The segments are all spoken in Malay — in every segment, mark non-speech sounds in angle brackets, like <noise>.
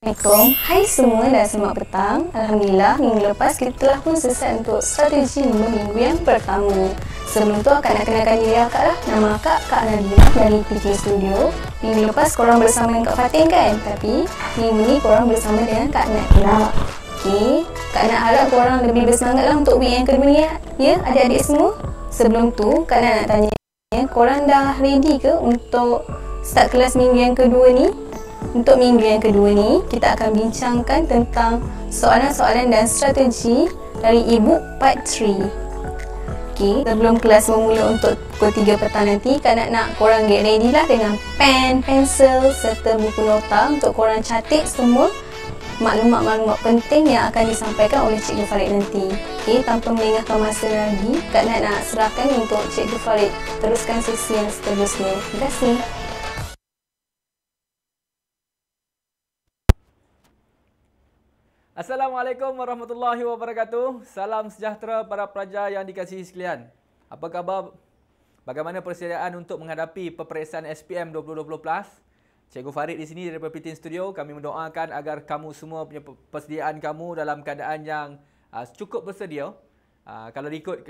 Assalamualaikum. Hai semua dan selamat petang. Alhamdulillah, minggu lepas kita telah pun selesai untuk strategi minggu yang pertama. Sebelum tu, akak nak kenalkan diri akak lah. Nama akak, Kak Nadia dari PJ Studio. Minggu lepas, korang bersama dengan Kak Fatin kan? Tapi, minggu ni korang bersama dengan Kak Nat pula. Kak Nat harap korang lebih bersemangat lah untuk week yang kedua ni ya? ya. adik-adik semua. Sebelum tu, Kak Nat nak tanya. Korang dah ready ke untuk start kelas minggu yang kedua ni? untuk minggu yang kedua ni kita akan bincangkan tentang soalan-soalan dan strategi dari ibu part 3. Okay, sebelum kelas memulai untuk pukul 3 petang nanti, kan nak nak korang get ready lah dengan pen, pensel serta buku nota untuk korang catik semua maklumat-maklumat penting yang akan disampaikan oleh Cikgu Farid nanti. Okay, tanpa melengahkan masa lagi, Kak nak nak serahkan untuk Cikgu Farid teruskan sesi yang seterusnya. Terima kasih. Assalamualaikum warahmatullahi wabarakatuh. Salam sejahtera para pelajar yang dikasihi sekalian. Apa khabar? Bagaimana persediaan untuk menghadapi peperiksaan SPM 2020 plus? Cikgu Farid di sini dari Pepitin Studio. Kami mendoakan agar kamu semua punya persediaan kamu dalam keadaan yang ah, cukup bersedia. Ah, kalau ikut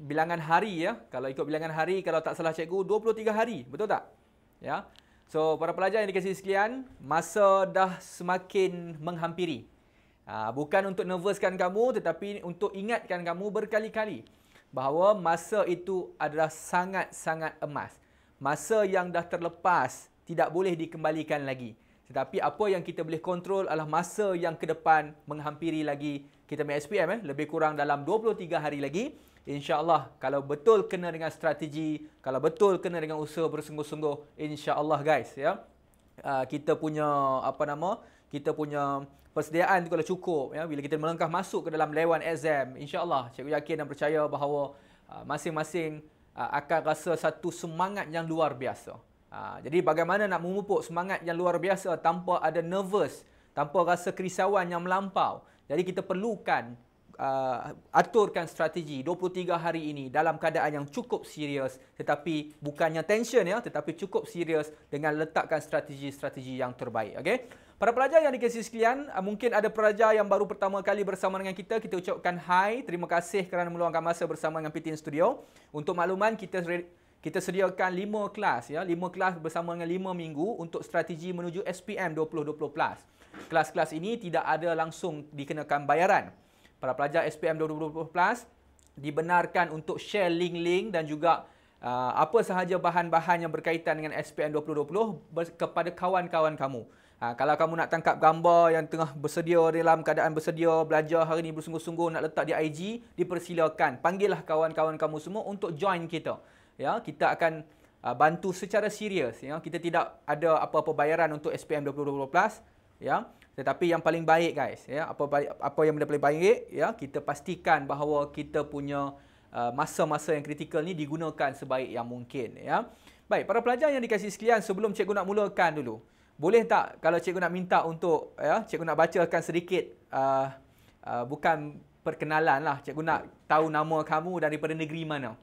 bilangan hari ya, kalau ikut bilangan hari kalau tak salah cikgu 23 hari, betul tak? Ya. So para pelajar yang dikasihi sekalian, masa dah semakin menghampiri. Ha, bukan untuk nervouskan kamu tetapi untuk ingatkan kamu berkali-kali bahawa masa itu adalah sangat-sangat emas. Masa yang dah terlepas tidak boleh dikembalikan lagi. Tetapi apa yang kita boleh kontrol adalah masa yang ke depan menghampiri lagi kita punya SPM eh, lebih kurang dalam 23 hari lagi. InsyaAllah kalau betul kena dengan strategi, kalau betul kena dengan usaha bersungguh-sungguh, insyaAllah guys ya. Uh, kita punya apa nama, kita punya persediaan tu kalau cukup ya bila kita melangkah masuk ke dalam lewan exam insyaallah cikgu yakin dan percaya bahawa uh, masing-masing uh, akan rasa satu semangat yang luar biasa. Uh, jadi bagaimana nak memupuk semangat yang luar biasa tanpa ada nervous, tanpa rasa kerisauan yang melampau. Jadi kita perlukan uh, aturkan strategi 23 hari ini dalam keadaan yang cukup serius tetapi bukannya tension ya tetapi cukup serius dengan letakkan strategi-strategi yang terbaik okey. Para pelajar yang dikasihi sekalian, ah, mungkin ada pelajar yang baru pertama kali bersama dengan kita, kita ucapkan hai, terima kasih kerana meluangkan masa bersama dengan PTN Studio. Untuk makluman, kita kita sediakan 5 kelas ya, 5 kelas bersama dengan 5 minggu untuk strategi menuju SPM 2020 plus. Kelas-kelas ini tidak ada langsung dikenakan bayaran. Para pelajar SPM 2020 plus dibenarkan untuk share link-link dan juga ah, apa sahaja bahan-bahan yang berkaitan dengan SPM 2020 kepada kawan-kawan kamu. Ha, kalau kamu nak tangkap gambar yang tengah bersedia dalam keadaan bersedia belajar hari ini bersungguh-sungguh nak letak di IG, dipersilakan. Panggillah kawan-kawan kamu semua untuk join kita. Ya, kita akan uh, bantu secara serius. Ya. Kita tidak ada apa-apa bayaran untuk SPM 2020 Ya. Tetapi yang paling baik guys, ya, apa, apa yang paling baik, ya, kita pastikan bahawa kita punya ha, masa-masa uh, yang kritikal ni digunakan sebaik yang mungkin. Ya. Baik, para pelajar yang dikasih sekalian sebelum cikgu nak mulakan dulu boleh tak kalau cikgu nak minta untuk ya cikgu nak bacakan sedikit uh, uh, bukan perkenalan lah cikgu nak tahu nama kamu daripada negeri mana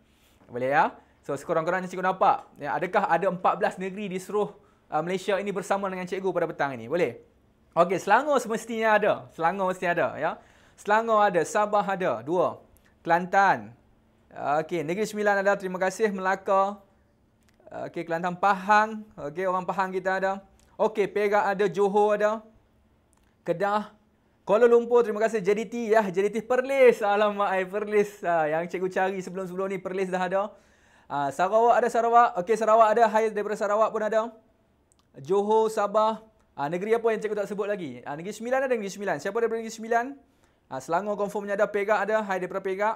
boleh ya so sekurang-kurangnya cikgu nampak ya adakah ada 14 negeri di seluruh uh, Malaysia ini bersama dengan cikgu pada petang ini boleh okey Selangor semestinya ada Selangor mesti ada ya Selangor ada Sabah ada dua Kelantan okey negeri Sembilan ada terima kasih Melaka okey Kelantan Pahang okey orang Pahang kita ada Okey, Perak ada, Johor ada. Kedah. Kuala Lumpur, terima kasih. JDT, ya. JDT Perlis. Alamak, ay, eh, Perlis. Ha, yang cikgu cari sebelum-sebelum ni, Perlis dah ada. Ha, Sarawak ada, Sarawak. Okey, Sarawak ada. Hai daripada Sarawak pun ada. Johor, Sabah. Ha, negeri apa yang cikgu tak sebut lagi? Ha, negeri Sembilan ada, Negeri Sembilan. Siapa daripada Negeri Sembilan? Ha, Selangor confirmnya ada. Perak ada. Hai daripada Perak.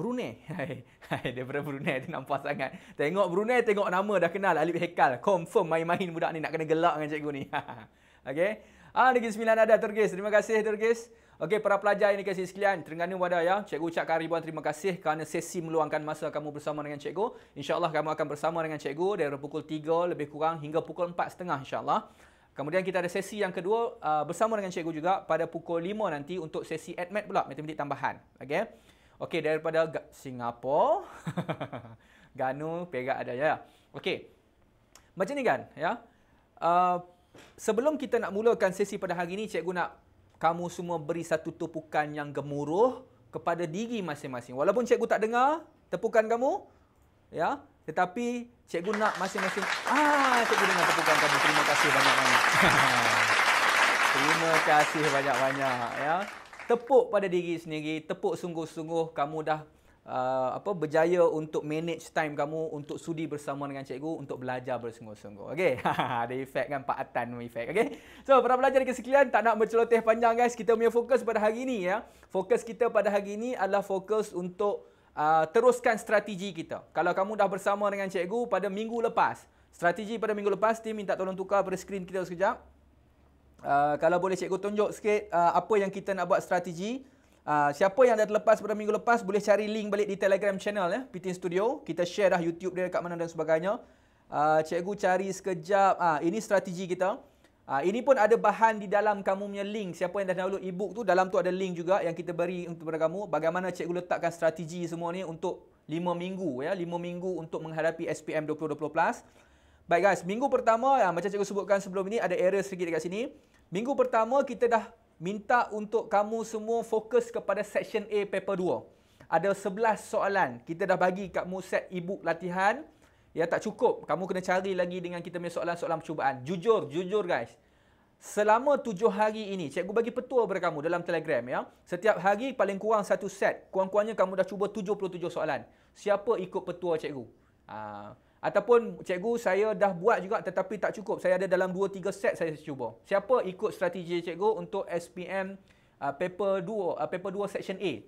Brunei. <laughs> Hai, hai, daripada Brunei tu nampak sangat. Tengok Brunei, tengok nama dah kenal. Alip Hekal. Confirm main-main budak ni nak kena gelak dengan cikgu ni. <laughs> Okey. Ah, ha, negeri sembilan ada Turkis. Terima kasih Turkis. Okey, para pelajar yang dikasih sekalian, Terengganu wada ya. Cikgu ucapkan ribuan terima kasih kerana sesi meluangkan masa kamu bersama dengan cikgu. InsyaAllah kamu akan bersama dengan cikgu dari pukul 3 lebih kurang hingga pukul setengah, insyaAllah. Kemudian kita ada sesi yang kedua uh, bersama dengan cikgu juga pada pukul 5 nanti untuk sesi admit pula, matematik tambahan. Okey. Okey, daripada Singapura, <laughs> Ganu, Perak ada ya. Okey. Macam ni kan, ya. Uh, sebelum kita nak mulakan sesi pada hari ini, cikgu nak kamu semua beri satu tepukan yang gemuruh kepada diri masing-masing. Walaupun cikgu tak dengar tepukan kamu, ya. Tetapi cikgu nak masing-masing ah cikgu dengar tepukan kamu. Terima kasih banyak-banyak. <laughs> Terima kasih banyak-banyak ya tepuk pada diri sendiri, tepuk sungguh-sungguh kamu dah Uh, apa berjaya untuk manage time kamu untuk sudi bersama dengan cikgu untuk belajar bersungguh-sungguh okey <laughs> ada efek kan Pak Atan punya efek okey so para pelajar dekat sekalian tak nak berceloteh panjang guys kita punya fokus pada hari ini ya fokus kita pada hari ini adalah fokus untuk uh, teruskan strategi kita kalau kamu dah bersama dengan cikgu pada minggu lepas strategi pada minggu lepas tim minta tolong tukar pada skrin kita sekejap Uh, kalau boleh cikgu tunjuk sikit uh, apa yang kita nak buat strategi. Uh, siapa yang dah terlepas pada minggu lepas boleh cari link balik di Telegram channel ya, eh, PT Studio. Kita share dah YouTube dia dekat mana dan sebagainya. Uh, cikgu cari sekejap. Uh, ini strategi kita. Uh, ini pun ada bahan di dalam kamu punya link. Siapa yang dah download e tu, dalam tu ada link juga yang kita beri untuk kepada kamu. Bagaimana cikgu letakkan strategi semua ni untuk 5 minggu. ya, 5 minggu untuk menghadapi SPM 2020 Plus. Baik guys, minggu pertama ya, macam cikgu sebutkan sebelum ini ada error sedikit dekat sini. Minggu pertama kita dah minta untuk kamu semua fokus kepada section A paper 2. Ada 11 soalan. Kita dah bagi kat kamu set e latihan. Ya tak cukup. Kamu kena cari lagi dengan kita punya soalan-soalan percubaan. Jujur, jujur guys. Selama 7 hari ini, cikgu bagi petua kepada kamu dalam telegram ya. Setiap hari paling kurang satu set. Kurang-kurangnya kamu dah cuba 77 soalan. Siapa ikut petua cikgu? Haa... Uh, Ataupun cikgu saya dah buat juga tetapi tak cukup. Saya ada dalam 2 3 set saya cuba. Siapa ikut strategi cikgu untuk SPM uh, paper 2 uh, paper 2 section A?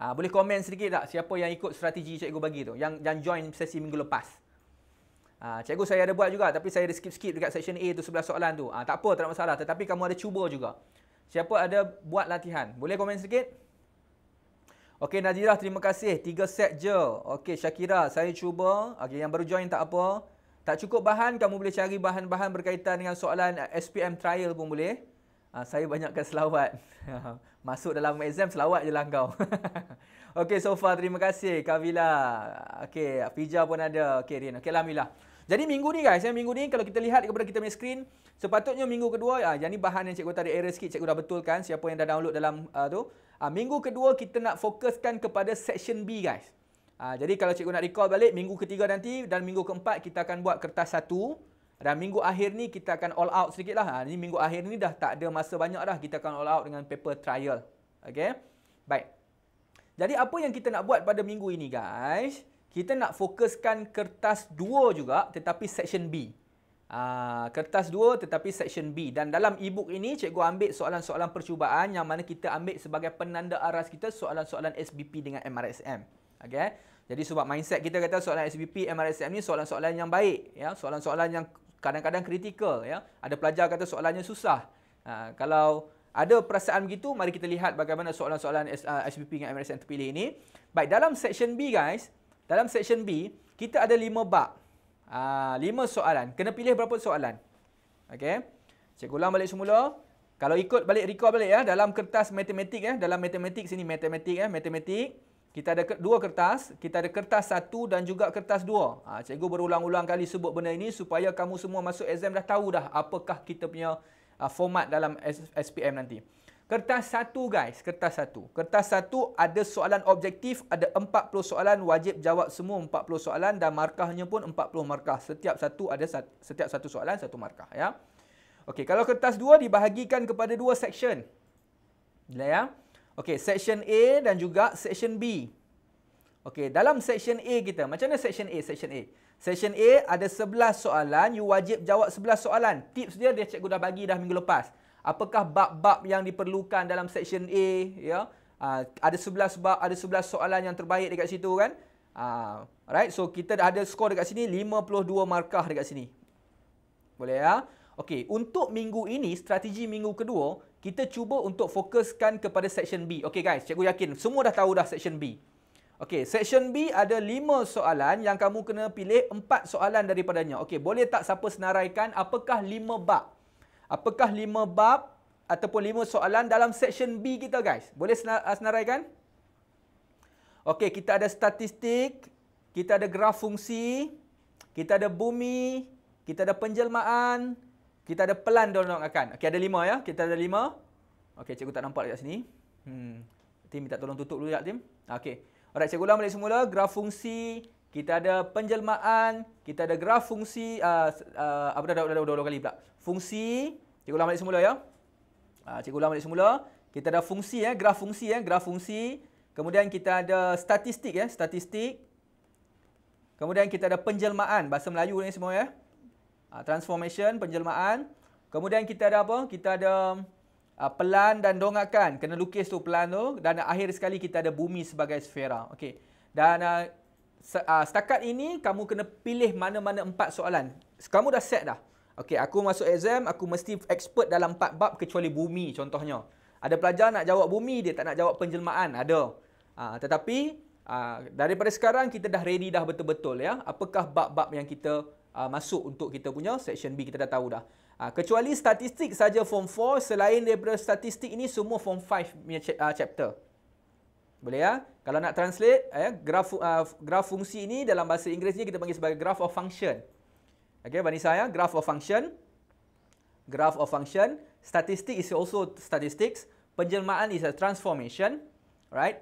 Uh, boleh komen sedikit tak siapa yang ikut strategi cikgu bagi tu yang yang join sesi minggu lepas. Uh, cikgu saya ada buat juga tapi saya ada skip-skip dekat section A tu sebelah soalan tu. Uh, tak apa tak ada masalah tetapi kamu ada cuba juga. Siapa ada buat latihan? Boleh komen sedikit. Okey Nadira terima kasih. Tiga set je. Okey Shakira saya cuba. Okey yang baru join tak apa. Tak cukup bahan kamu boleh cari bahan-bahan berkaitan dengan soalan SPM trial pun boleh. Uh, saya banyakkan selawat. <laughs> Masuk dalam exam selawat je lah kau. <laughs> okey so far terima kasih Kavila. Okey Fija pun ada. Okey Rin. Okey Alhamdulillah. Jadi minggu ni guys, ya, minggu ni kalau kita lihat kepada kita punya screen, sepatutnya minggu kedua, ah, jadi bahan yang cikgu tadi error sikit, cikgu dah betulkan siapa yang dah download dalam uh, tu. Ah, minggu kedua kita nak fokuskan kepada section B guys. Ah, jadi kalau cikgu nak recall balik, minggu ketiga nanti dan minggu keempat kita akan buat kertas satu. Dan minggu akhir ni kita akan all out sedikit lah. Ah, minggu akhir ni dah tak ada masa banyak dah. Kita akan all out dengan paper trial. Okay. Baik. Jadi apa yang kita nak buat pada minggu ini guys kita nak fokuskan kertas 2 juga tetapi section B. Uh, kertas 2 tetapi section B dan dalam e-book ini cikgu ambil soalan-soalan percubaan yang mana kita ambil sebagai penanda aras kita soalan-soalan SBP dengan MRSM. Okay? Jadi sebab mindset kita kata soalan SBP MRSM ni soalan-soalan yang baik ya, soalan-soalan yang kadang-kadang kritikal ya. Ada pelajar kata soalannya susah. Uh, kalau ada perasaan begitu mari kita lihat bagaimana soalan-soalan SBP ah, dengan MRSM terpilih ini. Baik dalam section B guys, dalam section B, kita ada lima bab. Aa, ah, lima soalan. Kena pilih berapa soalan. Okey. Cikgu ulang balik semula. Kalau ikut balik, record balik ya. Dalam kertas matematik ya. Dalam matematik sini, matematik ya. Matematik. Kita ada dua kertas. Kita ada kertas satu dan juga kertas dua. Aa, ah, cikgu berulang-ulang kali sebut benda ini supaya kamu semua masuk exam dah tahu dah apakah kita punya ah, format dalam SPM nanti. Kertas satu guys, kertas satu. Kertas satu ada soalan objektif, ada 40 soalan wajib jawab semua 40 soalan dan markahnya pun 40 markah. Setiap satu ada setiap satu soalan satu markah ya. Okey, kalau kertas dua dibahagikan kepada dua section. Gila ya. Okey, section A dan juga section B. Okey, dalam section A kita, macam mana section A, section A? Section A ada 11 soalan, you wajib jawab 11 soalan. Tips dia dia cikgu dah bagi dah minggu lepas apakah bab-bab yang diperlukan dalam section A ya uh, ada 11 bab ada 11 soalan yang terbaik dekat situ kan uh, right so kita ada skor dekat sini 52 markah dekat sini boleh ya okey untuk minggu ini strategi minggu kedua kita cuba untuk fokuskan kepada section B okey guys cikgu yakin semua dah tahu dah section B Okey, section B ada 5 soalan yang kamu kena pilih 4 soalan daripadanya. Okey, boleh tak siapa senaraikan apakah 5 bab? Apakah lima bab ataupun lima soalan dalam section B kita guys? Boleh ah, senaraikan? Okey, kita ada statistik, kita ada graf fungsi, kita ada bumi, kita ada penjelmaan, kita ada pelan dorong akan. Okey, ada lima ya. Kita ada lima. Okey, cikgu tak nampak dekat sini. Hmm. Tim minta tolong tutup dulu ya, Tim. Okey. Alright, cikgu ulang balik semula. Graf fungsi, kita ada penjelmaan, kita ada graf fungsi uh, uh, apa dah dah dua kali pula. Fungsi, cikgu ulang balik semula ya. Ah uh, cikgu ulang balik semula. Kita ada fungsi ya, eh, graf fungsi ya, eh, graf fungsi. Kemudian kita ada statistik ya, eh, statistik. Kemudian kita ada penjelmaan bahasa Melayu ni semua ya. Eh. Uh, transformation, penjelmaan. Kemudian kita ada apa? Kita ada uh, pelan dan dongakan. Kena lukis tu pelan tu dan akhir sekali kita ada bumi sebagai sfera. Okey. Dan uh, Ah, setakat ini kamu kena pilih mana-mana empat soalan. Kamu dah set dah. Okey, aku masuk exam, aku mesti expert dalam empat bab kecuali bumi contohnya. Ada pelajar nak jawab bumi, dia tak nak jawab penjelmaan, ada. Uh, tetapi uh, daripada sekarang kita dah ready dah betul-betul ya. Apakah bab-bab yang kita uh, masuk untuk kita punya section B kita dah tahu dah. Uh, kecuali statistik saja form 4, selain daripada statistik ini semua form 5 punya chapter. Boleh ya? Kalau nak translate, eh, graf, uh, graf fungsi ini dalam bahasa Inggeris Inggerisnya kita panggil sebagai graph of function. Okay, Vanessa saya. Graph of function. Graph of function. Statistik is also statistics. Penjelmaan is a transformation. Right?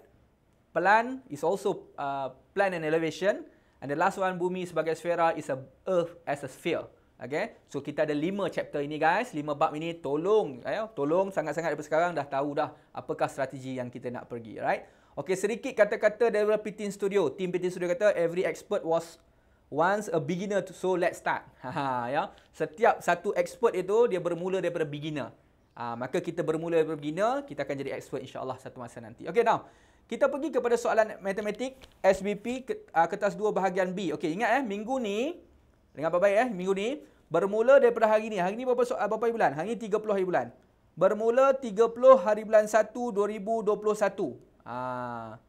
Plan is also uh, plan and elevation. And the last one, bumi sebagai sfera is a earth as a sphere. Okay? So, kita ada lima chapter ini guys. Lima bab ini. Tolong. Eh, tolong sangat-sangat daripada sekarang dah tahu dah apakah strategi yang kita nak pergi. Right? Okay, sedikit kata-kata daripada Pitin Studio. tim Pitin Studio kata, every expert was once a beginner, so let's start. <laughs> Ha, ha, ya. Setiap satu expert itu, dia bermula daripada beginner. Ha, maka kita bermula daripada beginner, kita akan jadi expert insyaAllah satu masa nanti. Okay, now. Kita pergi kepada soalan matematik SBP ah, kertas 2 bahagian B. Okey, ingat eh minggu ni dengan baik-baik eh minggu ni bermula daripada hari ni. Hari ni berapa soal ah, berapa hari bulan? Hari ni 30 hari bulan. Bermula 30 hari bulan 1 2021. Ha.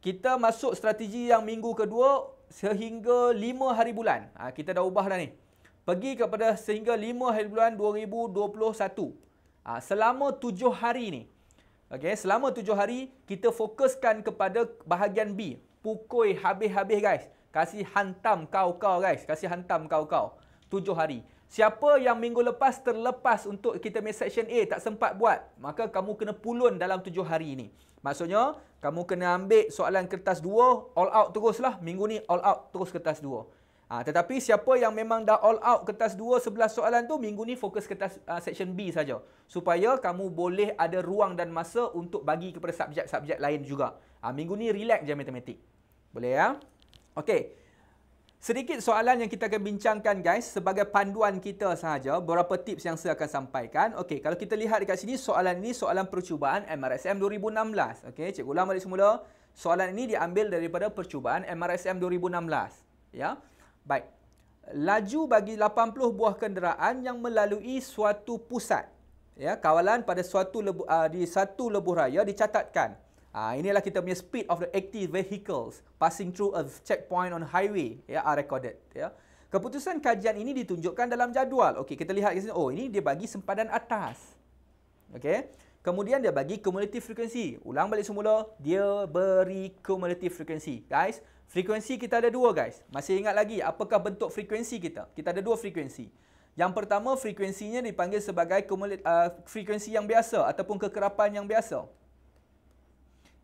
Kita masuk strategi yang minggu kedua sehingga lima hari bulan. Ha, kita dah ubah dah ni. Pergi kepada sehingga lima hari bulan 2021. Ha, selama tujuh hari ni. Okay, selama tujuh hari kita fokuskan kepada bahagian B. Pukul habis-habis guys. Kasih hantam kau-kau guys. Kasih hantam kau-kau. tujuh hari. Siapa yang minggu lepas terlepas untuk kita punya section A tak sempat buat, maka kamu kena pulun dalam tujuh hari ini. Maksudnya, kamu kena ambil soalan kertas dua, all out teruslah. Minggu ni all out terus kertas dua. Ha, tetapi siapa yang memang dah all out kertas dua, sebelas soalan tu, minggu ni fokus kertas uh, section B saja. Supaya kamu boleh ada ruang dan masa untuk bagi kepada subjek-subjek lain juga. Ha, minggu ni relax je matematik. Boleh ya? Okey. Sedikit soalan yang kita akan bincangkan guys sebagai panduan kita sahaja berapa tips yang saya akan sampaikan. Okey, kalau kita lihat dekat sini soalan ini soalan percubaan MRSM 2016. Okey, cikgu ulang balik semula. Soalan ini diambil daripada percubaan MRSM 2016. Ya. Baik. Laju bagi 80 buah kenderaan yang melalui suatu pusat. Ya, kawalan pada suatu lebu, uh, di satu lebuh raya dicatatkan. Uh, inilah kita punya speed of the active vehicles passing through a checkpoint on highway ya yeah, are recorded ya. Yeah. Keputusan kajian ini ditunjukkan dalam jadual. Okey, kita lihat kat sini. Oh, ini dia bagi sempadan atas. Okey. Kemudian dia bagi cumulative frequency. Ulang balik semula, dia beri cumulative frequency. Guys, frekuensi kita ada dua guys. Masih ingat lagi apakah bentuk frekuensi kita? Kita ada dua frekuensi. Yang pertama frekuensinya dipanggil sebagai uh, ah, frekuensi yang biasa ataupun kekerapan yang biasa.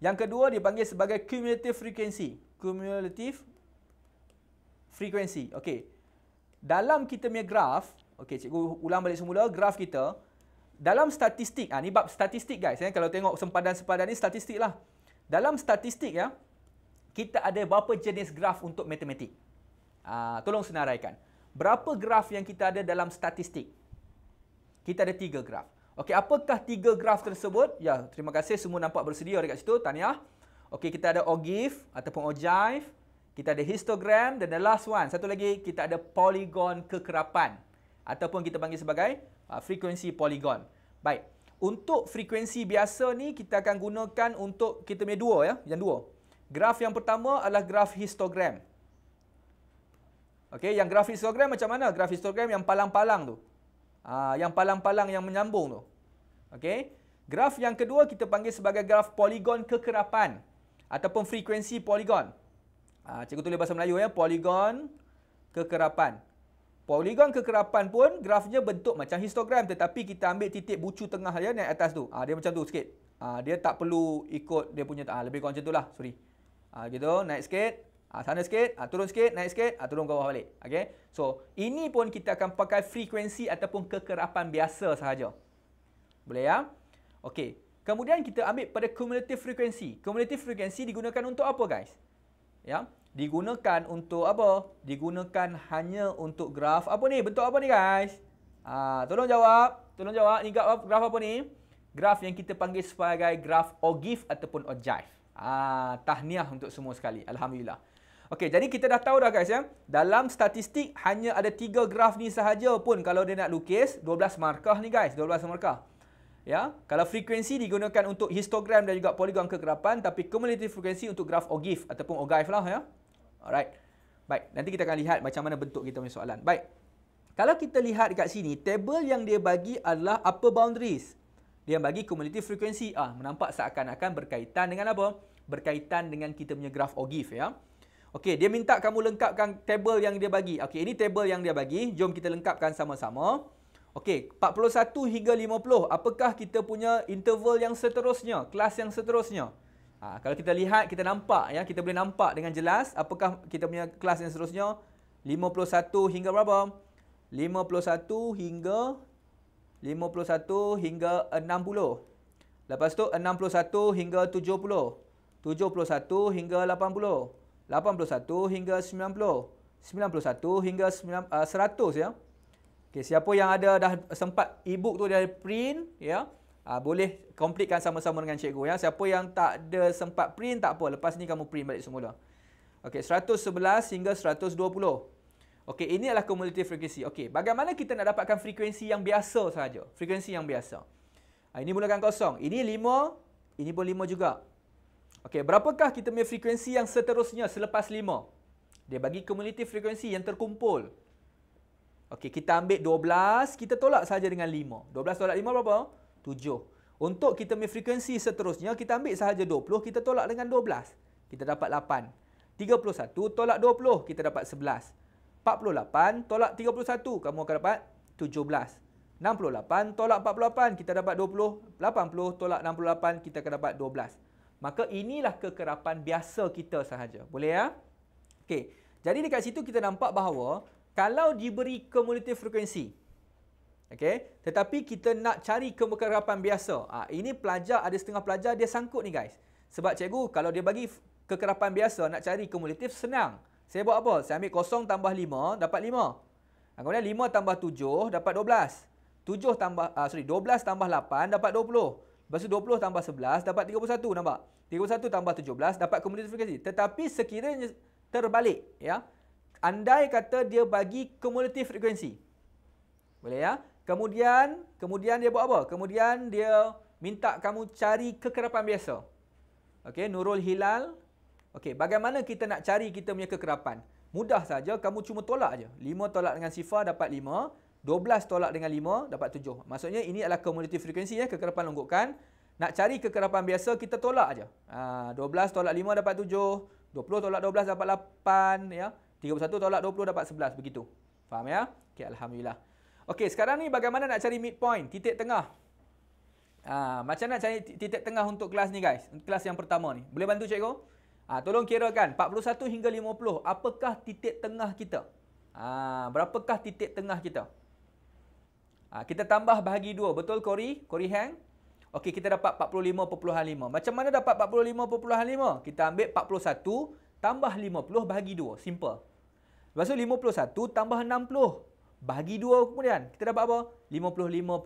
Yang kedua dipanggil sebagai cumulative frequency. Cumulative frequency. Okey. Dalam kita punya graf, okey cikgu ulang balik semula graf kita. Dalam statistik, ah ni bab statistik guys eh. Kalau tengok sempadan-sempadan ni statistik lah. Dalam statistik ya, kita ada berapa jenis graf untuk matematik. Ah tolong senaraikan. Berapa graf yang kita ada dalam statistik? Kita ada tiga graf. Okey, apakah tiga graf tersebut? Ya, terima kasih semua nampak bersedia dekat situ. Tanya. Okey, kita ada OGIF ataupun ogive. Kita ada histogram. Dan the last one, satu lagi, kita ada polygon kekerapan. Ataupun kita panggil sebagai uh, frekuensi poligon. Baik. Untuk frekuensi biasa ni, kita akan gunakan untuk kita punya dua. ya, Yang dua. Graf yang pertama adalah graf histogram. Okey, yang graf histogram macam mana? Graf histogram yang palang-palang tu. Ah, yang palang-palang yang menyambung tu. Okey. Graf yang kedua kita panggil sebagai graf poligon kekerapan ataupun frekuensi poligon. Ah cikgu tulis bahasa Melayu ya, poligon kekerapan. Poligon kekerapan pun grafnya bentuk macam histogram tetapi kita ambil titik bucu tengah ya naik atas tu. Ah dia macam tu sikit. Ah dia tak perlu ikut dia punya ah lebih kurang macam itulah. Sorry. Ah gitu, naik sikit. Ha, sana sikit, ha, turun sikit, naik sikit, ha, turun ke bawah balik. Okay? So, ini pun kita akan pakai frekuensi ataupun kekerapan biasa sahaja. Boleh ya? Okay. Kemudian kita ambil pada cumulative frequency. Cumulative frequency digunakan untuk apa guys? Ya, Digunakan untuk apa? Digunakan hanya untuk graf apa ni? Bentuk apa ni guys? Ha, tolong jawab. Tolong jawab. Ini graf apa ni? Graf yang kita panggil sebagai graf ogive ataupun ogive. Ah, tahniah untuk semua sekali. Alhamdulillah. Okey, jadi kita dah tahu dah guys ya. Dalam statistik hanya ada tiga graf ni sahaja pun kalau dia nak lukis 12 markah ni guys, 12 markah. Ya, kalau frekuensi digunakan untuk histogram dan juga poligon kekerapan tapi cumulative frekuensi untuk graf ogive ataupun ogive lah ya. Alright. Baik, nanti kita akan lihat macam mana bentuk kita punya soalan. Baik. Kalau kita lihat dekat sini, table yang dia bagi adalah upper boundaries. Dia bagi cumulative frekuensi. Ah, menampak seakan-akan berkaitan dengan apa? Berkaitan dengan kita punya graf ogive ya. Okey, dia minta kamu lengkapkan table yang dia bagi. Okey, ini table yang dia bagi. Jom kita lengkapkan sama-sama. Okey, 41 hingga 50. Apakah kita punya interval yang seterusnya? Kelas yang seterusnya? Ha, kalau kita lihat, kita nampak. ya, Kita boleh nampak dengan jelas. Apakah kita punya kelas yang seterusnya? 51 hingga berapa? 51 hingga 51 hingga 60. Lepas tu 61 hingga 70. 71 hingga 80. 81 hingga 90. 91 hingga 100 uh, ya. Okey, siapa yang ada dah sempat ebook tu dah print ya. Uh, boleh komplitkan sama-sama dengan cikgu ya. Siapa yang tak ada sempat print tak apa, lepas ni kamu print balik semula. Okey, 111 hingga 120. Okey, ini adalah cumulative frekuensi. Okey, bagaimana kita nak dapatkan frekuensi yang biasa saja? Frekuensi yang biasa. Uh, ini mulakan kosong. Ini lima. ini pun lima juga. Okey, berapakah kita punya frekuensi yang seterusnya selepas 5? Dia bagi kumulatif frekuensi yang terkumpul. Okey, kita ambil 12, kita tolak saja dengan 5. 12 tolak 5 berapa? 7. Untuk kita punya frekuensi seterusnya, kita ambil sahaja 20, kita tolak dengan 12. Kita dapat 8. 31 tolak 20, kita dapat 11. 48 tolak 31, kamu akan dapat 17. 68 tolak 48 kita dapat 20 80 tolak 68 kita akan dapat Maka inilah kekerapan biasa kita sahaja. Boleh ya? Okey. Jadi dekat situ kita nampak bahawa kalau diberi cumulative frequency. Okey. Tetapi kita nak cari kekerapan biasa. Ha, ini pelajar, ada setengah pelajar dia sangkut ni guys. Sebab cikgu kalau dia bagi kekerapan biasa nak cari cumulative senang. Saya buat apa? Saya ambil kosong tambah lima, dapat lima. Ha, kemudian 5 tambah tujuh, dapat dua belas. Tujuh tambah, ah, sorry dua belas tambah lapan, dapat dua puluh. Lepas tu 20 tambah 11 dapat 31 nampak? 31 tambah 17 dapat cumulative efficacy. Tetapi sekiranya terbalik ya. Andai kata dia bagi cumulative frequency. Boleh ya? Kemudian kemudian dia buat apa? Kemudian dia minta kamu cari kekerapan biasa. Okey, Nurul Hilal. Okey, bagaimana kita nak cari kita punya kekerapan? Mudah saja, kamu cuma tolak aja. 5 tolak dengan sifar dapat 12 tolak dengan 5 dapat 7. Maksudnya ini adalah cumulative frequency ya kekerapan longgokan. Nak cari kekerapan biasa kita tolak aja. Ha, 12 tolak 5 dapat 7, 20 tolak 12 dapat 8 ya. 31 tolak 20 dapat 11 begitu. Faham ya? Okey alhamdulillah. Okey sekarang ni bagaimana nak cari midpoint, titik tengah? Ha, macam nak cari titik tengah untuk kelas ni guys, kelas yang pertama ni. Boleh bantu cikgu? Ha, tolong kira kan 41 hingga 50, apakah titik tengah kita? Ha, berapakah titik tengah kita? Ha, kita tambah bahagi dua Betul Kori? Kori Hang? Okey, kita dapat 45.5. Macam mana dapat 45.5? Kita ambil 41 tambah 50 bahagi dua Simple. Lepas tu 51 tambah 60 bahagi dua kemudian. Kita dapat apa? 55.5.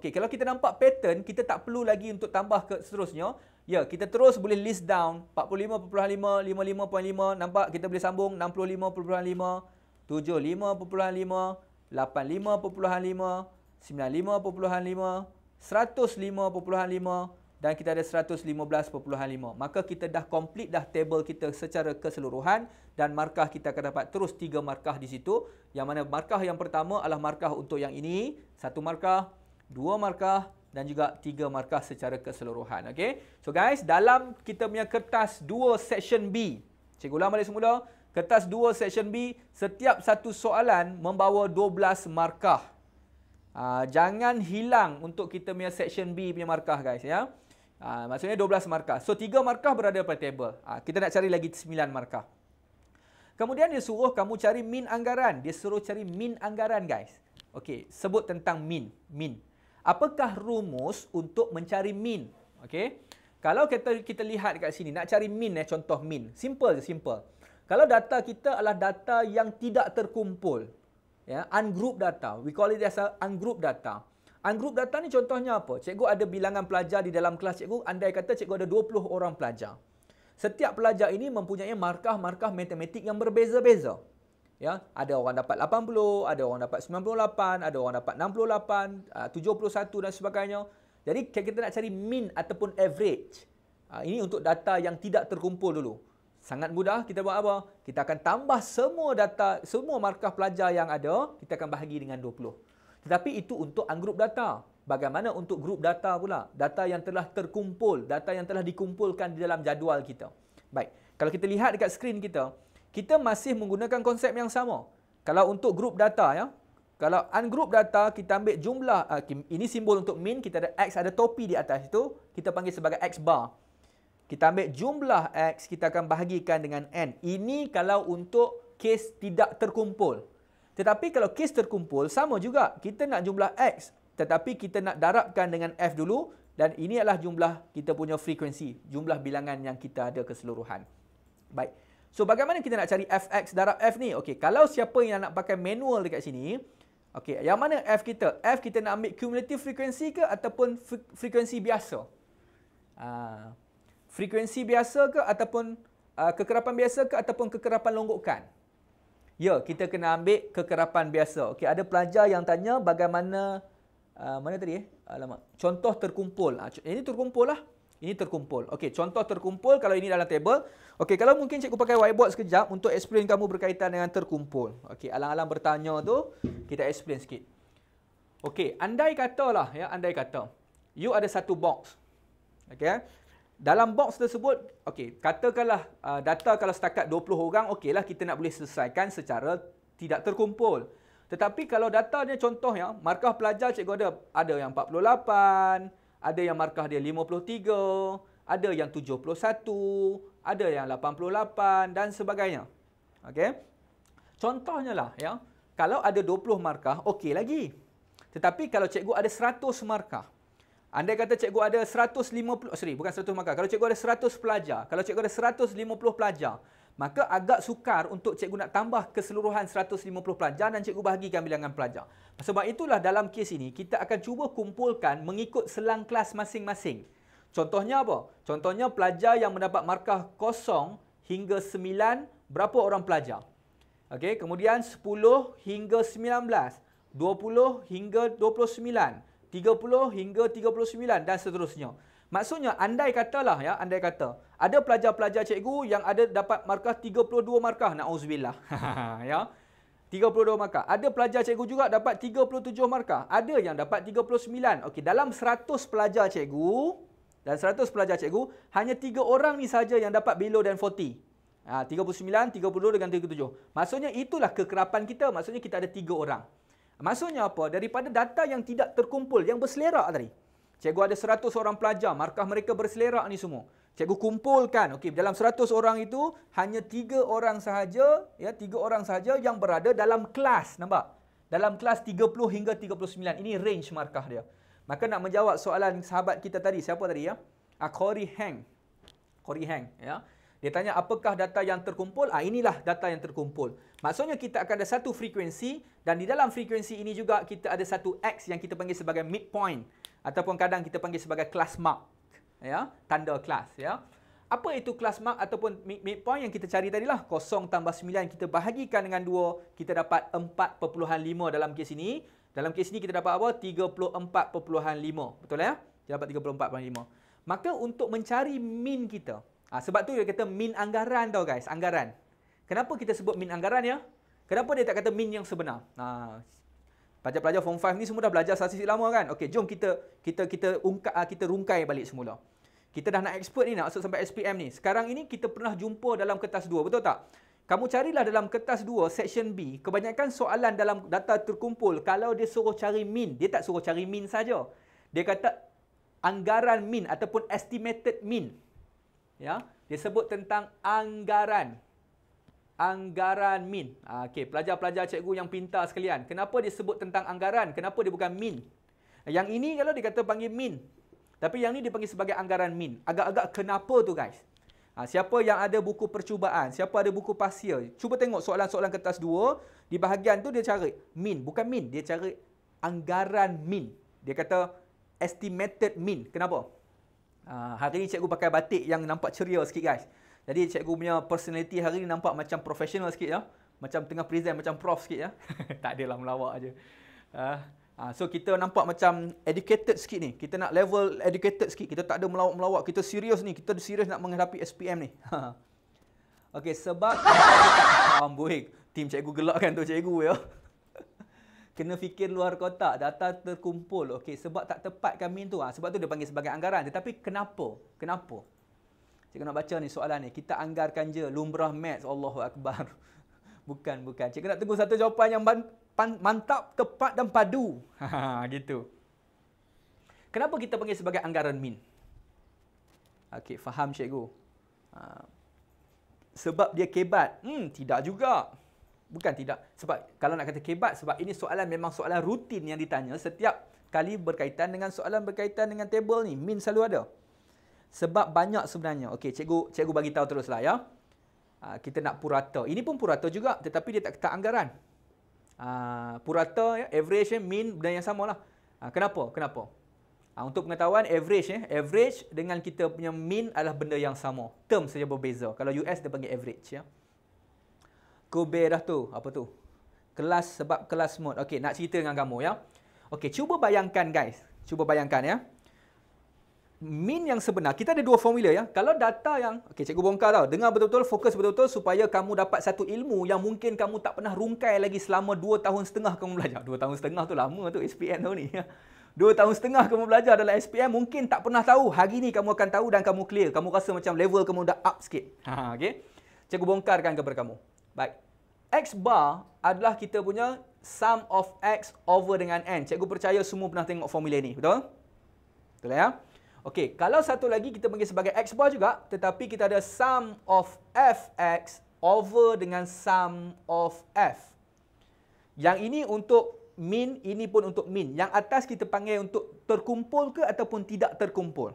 Okey, kalau kita nampak pattern, kita tak perlu lagi untuk tambah ke seterusnya. Ya, kita terus boleh list down 45.5, 55.5. Nampak? Kita boleh sambung 65.5, 75.5 dan kita ada 115.5. Maka kita dah complete dah table kita secara keseluruhan dan markah kita akan dapat terus tiga markah di situ. Yang mana markah yang pertama adalah markah untuk yang ini, satu markah, dua markah dan juga tiga markah secara keseluruhan. Okay. So guys, dalam kita punya kertas dua section B. Cikgu ulang balik semula. Kertas 2 section B, setiap satu soalan membawa 12 markah. Ha, jangan hilang untuk kita punya section B punya markah guys ya. Ha, maksudnya 12 markah. So 3 markah berada pada table. Ha, kita nak cari lagi 9 markah. Kemudian dia suruh kamu cari min anggaran. Dia suruh cari min anggaran guys. Okey, sebut tentang min. Min. Apakah rumus untuk mencari min? Okey. Kalau kita kita lihat dekat sini nak cari min eh contoh min. Simple je, simple. Kalau data kita adalah data yang tidak terkumpul, ya, ungroup data, we call it as ungroup data. Ungroup data ni contohnya apa? Cikgu ada bilangan pelajar di dalam kelas cikgu, andai kata cikgu ada 20 orang pelajar. Setiap pelajar ini mempunyai markah-markah matematik yang berbeza-beza. Ya, ada orang dapat 80, ada orang dapat 98, ada orang dapat 68, 71 ah, dan sebagainya. Jadi kita nak cari mean ataupun average. Ah, ini untuk data yang tidak terkumpul dulu. Sangat mudah kita buat apa? Kita akan tambah semua data, semua markah pelajar yang ada, kita akan bahagi dengan 20. Tetapi itu untuk ungroup data. Bagaimana untuk grup data pula? Data yang telah terkumpul, data yang telah dikumpulkan di dalam jadual kita. Baik, kalau kita lihat dekat skrin kita, kita masih menggunakan konsep yang sama. Kalau untuk grup data ya, kalau ungroup data kita ambil jumlah, ah, ini simbol untuk min, kita ada X, ada topi di atas itu, kita panggil sebagai X bar. Kita ambil jumlah X, kita akan bahagikan dengan N. Ini kalau untuk kes tidak terkumpul. Tetapi kalau kes terkumpul, sama juga. Kita nak jumlah X, tetapi kita nak darabkan dengan F dulu. Dan ini adalah jumlah kita punya frekuensi. Jumlah bilangan yang kita ada keseluruhan. Baik. So, bagaimana kita nak cari FX darab F ni? Okey, kalau siapa yang nak pakai manual dekat sini. Okey, yang mana F kita? F kita nak ambil cumulative frekuensi ke ataupun frekuensi biasa? Haa... Uh, frekuensi biasa ke ataupun uh, kekerapan biasa ke ataupun kekerapan longgokan? Ya, kita kena ambil kekerapan biasa. Okey, ada pelajar yang tanya bagaimana uh, mana tadi eh? Alamak. Contoh terkumpul. Ah, ini terkumpul lah. Ini terkumpul. Okey, contoh terkumpul kalau ini dalam table. Okey, kalau mungkin cikgu pakai whiteboard sekejap untuk explain kamu berkaitan dengan terkumpul. Okey, alang-alang bertanya tu, kita explain sikit. Okey, andai katalah ya, andai kata you ada satu box. Okey, eh? dalam box tersebut, okay, katakanlah uh, data kalau setakat 20 orang, okeylah kita nak boleh selesaikan secara tidak terkumpul. Tetapi kalau datanya contohnya, markah pelajar cikgu ada, ada yang 48, ada yang markah dia 53, ada yang 71, ada yang 88 dan sebagainya. Okay, Contohnya lah, ya, kalau ada 20 markah, okey lagi. Tetapi kalau cikgu ada 100 markah, Andai kata cikgu ada 150, sorry bukan 100 maka Kalau cikgu ada 100 pelajar, kalau cikgu ada 150 pelajar, maka agak sukar untuk cikgu nak tambah keseluruhan 150 pelajar dan cikgu bahagikan bilangan pelajar. Sebab itulah dalam kes ini, kita akan cuba kumpulkan mengikut selang kelas masing-masing. Contohnya apa? Contohnya pelajar yang mendapat markah kosong hingga 9, berapa orang pelajar? Okay, kemudian 10 hingga 19, 20 hingga 29, 30 hingga 39 dan seterusnya. Maksudnya andai katalah ya, andai kata ada pelajar-pelajar cikgu yang ada dapat markah 32 markah naudzubillah. <laughs> ya. 32 markah. Ada pelajar cikgu juga dapat 37 markah. Ada yang dapat 39. Okey, dalam 100 pelajar cikgu dan 100 pelajar cikgu, hanya 3 orang ni saja yang dapat below dan 40. Ha, 39, 32 dengan 37. Maksudnya itulah kekerapan kita. Maksudnya kita ada 3 orang. Maksudnya apa? Daripada data yang tidak terkumpul, yang berselerak tadi. Cikgu ada 100 orang pelajar, markah mereka berselerak ni semua. Cikgu kumpulkan, okey, dalam 100 orang itu, hanya 3 orang sahaja, ya, 3 orang sahaja yang berada dalam kelas, nampak? Dalam kelas 30 hingga 39. Ini range markah dia. Maka nak menjawab soalan sahabat kita tadi, siapa tadi ya? Ah, Hang. Corey Hang, ya. Dia tanya apakah data yang terkumpul? Ah inilah data yang terkumpul. Maksudnya kita akan ada satu frekuensi dan di dalam frekuensi ini juga kita ada satu x yang kita panggil sebagai midpoint ataupun kadang kita panggil sebagai class mark. Ya, tanda class ya. Apa itu class mark ataupun midpoint yang kita cari tadi lah? 0 tambah 9 kita bahagikan dengan 2, kita dapat 4.5 dalam kes ini. Dalam kes ini kita dapat apa? 34.5. Betul ya? Kita dapat 34.5. Maka untuk mencari min kita, Ha, sebab tu dia kata min anggaran tau guys, anggaran. Kenapa kita sebut min anggaran ya? Kenapa dia tak kata min yang sebenar? Ha, pelajar-pelajar form 5 ni semua dah belajar statistik lama kan? Okey, jom kita kita kita ungkap ah, kita rungkai balik semula. Kita dah nak expert ni nak masuk sampai SPM ni. Sekarang ini kita pernah jumpa dalam kertas 2, betul tak? Kamu carilah dalam kertas 2 section B. Kebanyakan soalan dalam data terkumpul kalau dia suruh cari min, dia tak suruh cari min saja. Dia kata anggaran min ataupun estimated min ya dia sebut tentang anggaran anggaran min ha, okey pelajar-pelajar cikgu yang pintar sekalian kenapa dia sebut tentang anggaran kenapa dia bukan min yang ini kalau dikata panggil min tapi yang ni dipanggil sebagai anggaran min agak-agak kenapa tu guys ha, siapa yang ada buku percubaan siapa ada buku pasir cuba tengok soalan-soalan kertas 2 di bahagian tu dia cari min bukan min dia cari anggaran min dia kata estimated min kenapa Ah, hari ni cikgu pakai batik yang nampak ceria sikit guys. Jadi cikgu punya personality hari ni nampak macam professional sikit ya. Macam tengah present macam prof sikit ya. <laughs> tak adalah melawak aje. Uh, ah, uh, ah, so kita nampak macam educated sikit ni. Kita nak level educated sikit. Kita tak ada melawak-melawak. Kita serius ni. Kita serius nak menghadapi SPM ni. <laughs> Okay, sebab <laughs> Amboi, tim cikgu gelakkan tu cikgu ya kena fikir luar kotak data terkumpul okay sebab tak tepat kami tu ha. sebab tu dia panggil sebagai anggaran tetapi kenapa kenapa cikgu nak baca ni soalan ni kita anggarkan je lumrah maths Allahu akbar <laughs> bukan bukan cikgu nak tunggu satu jawapan yang mantap tepat dan padu <laughs> gitu kenapa kita panggil sebagai anggaran min okey faham cikgu ha. sebab dia kebat hmm tidak juga Bukan tidak. Sebab kalau nak kata kebat, sebab ini soalan memang soalan rutin yang ditanya setiap kali berkaitan dengan soalan berkaitan dengan table ni. Min selalu ada. Sebab banyak sebenarnya. Okey, cikgu cikgu bagi tahu teruslah ya. Ha, kita nak purata. Ini pun purata juga tetapi dia tak ketat anggaran. Ha, purata, ya, average, ya, min benda yang sama lah. Ha, ah, kenapa? Kenapa? Ha, untuk pengetahuan, average, eh, average dengan kita punya min adalah benda yang sama. Term saja berbeza. Kalau US dia panggil average. Ya. Kubir dah tu. Apa tu? Kelas sebab kelas mode. Okey, nak cerita dengan kamu ya. Okey, cuba bayangkan guys. Cuba bayangkan ya. Min yang sebenar. Kita ada dua formula ya. Kalau data yang... Okey, cikgu bongkar tau. Dengar betul-betul, fokus betul-betul supaya kamu dapat satu ilmu yang mungkin kamu tak pernah rungkai lagi selama dua tahun setengah kamu belajar. Dua tahun setengah tu lama tu SPM tu ni. Ya? Dua tahun setengah kamu belajar dalam SPM, mungkin tak pernah tahu. Hari ni kamu akan tahu dan kamu clear. Kamu rasa macam level kamu dah up sikit. Ha, okey. Cikgu bongkarkan kepada kamu. Baik. X bar adalah kita punya sum of X over dengan N. Cikgu percaya semua pernah tengok formula ni. Betul? Betul ya? Okey. Kalau satu lagi kita panggil sebagai X bar juga. Tetapi kita ada sum of Fx over dengan sum of F. Yang ini untuk min. Ini pun untuk min. Yang atas kita panggil untuk terkumpul ke ataupun tidak terkumpul.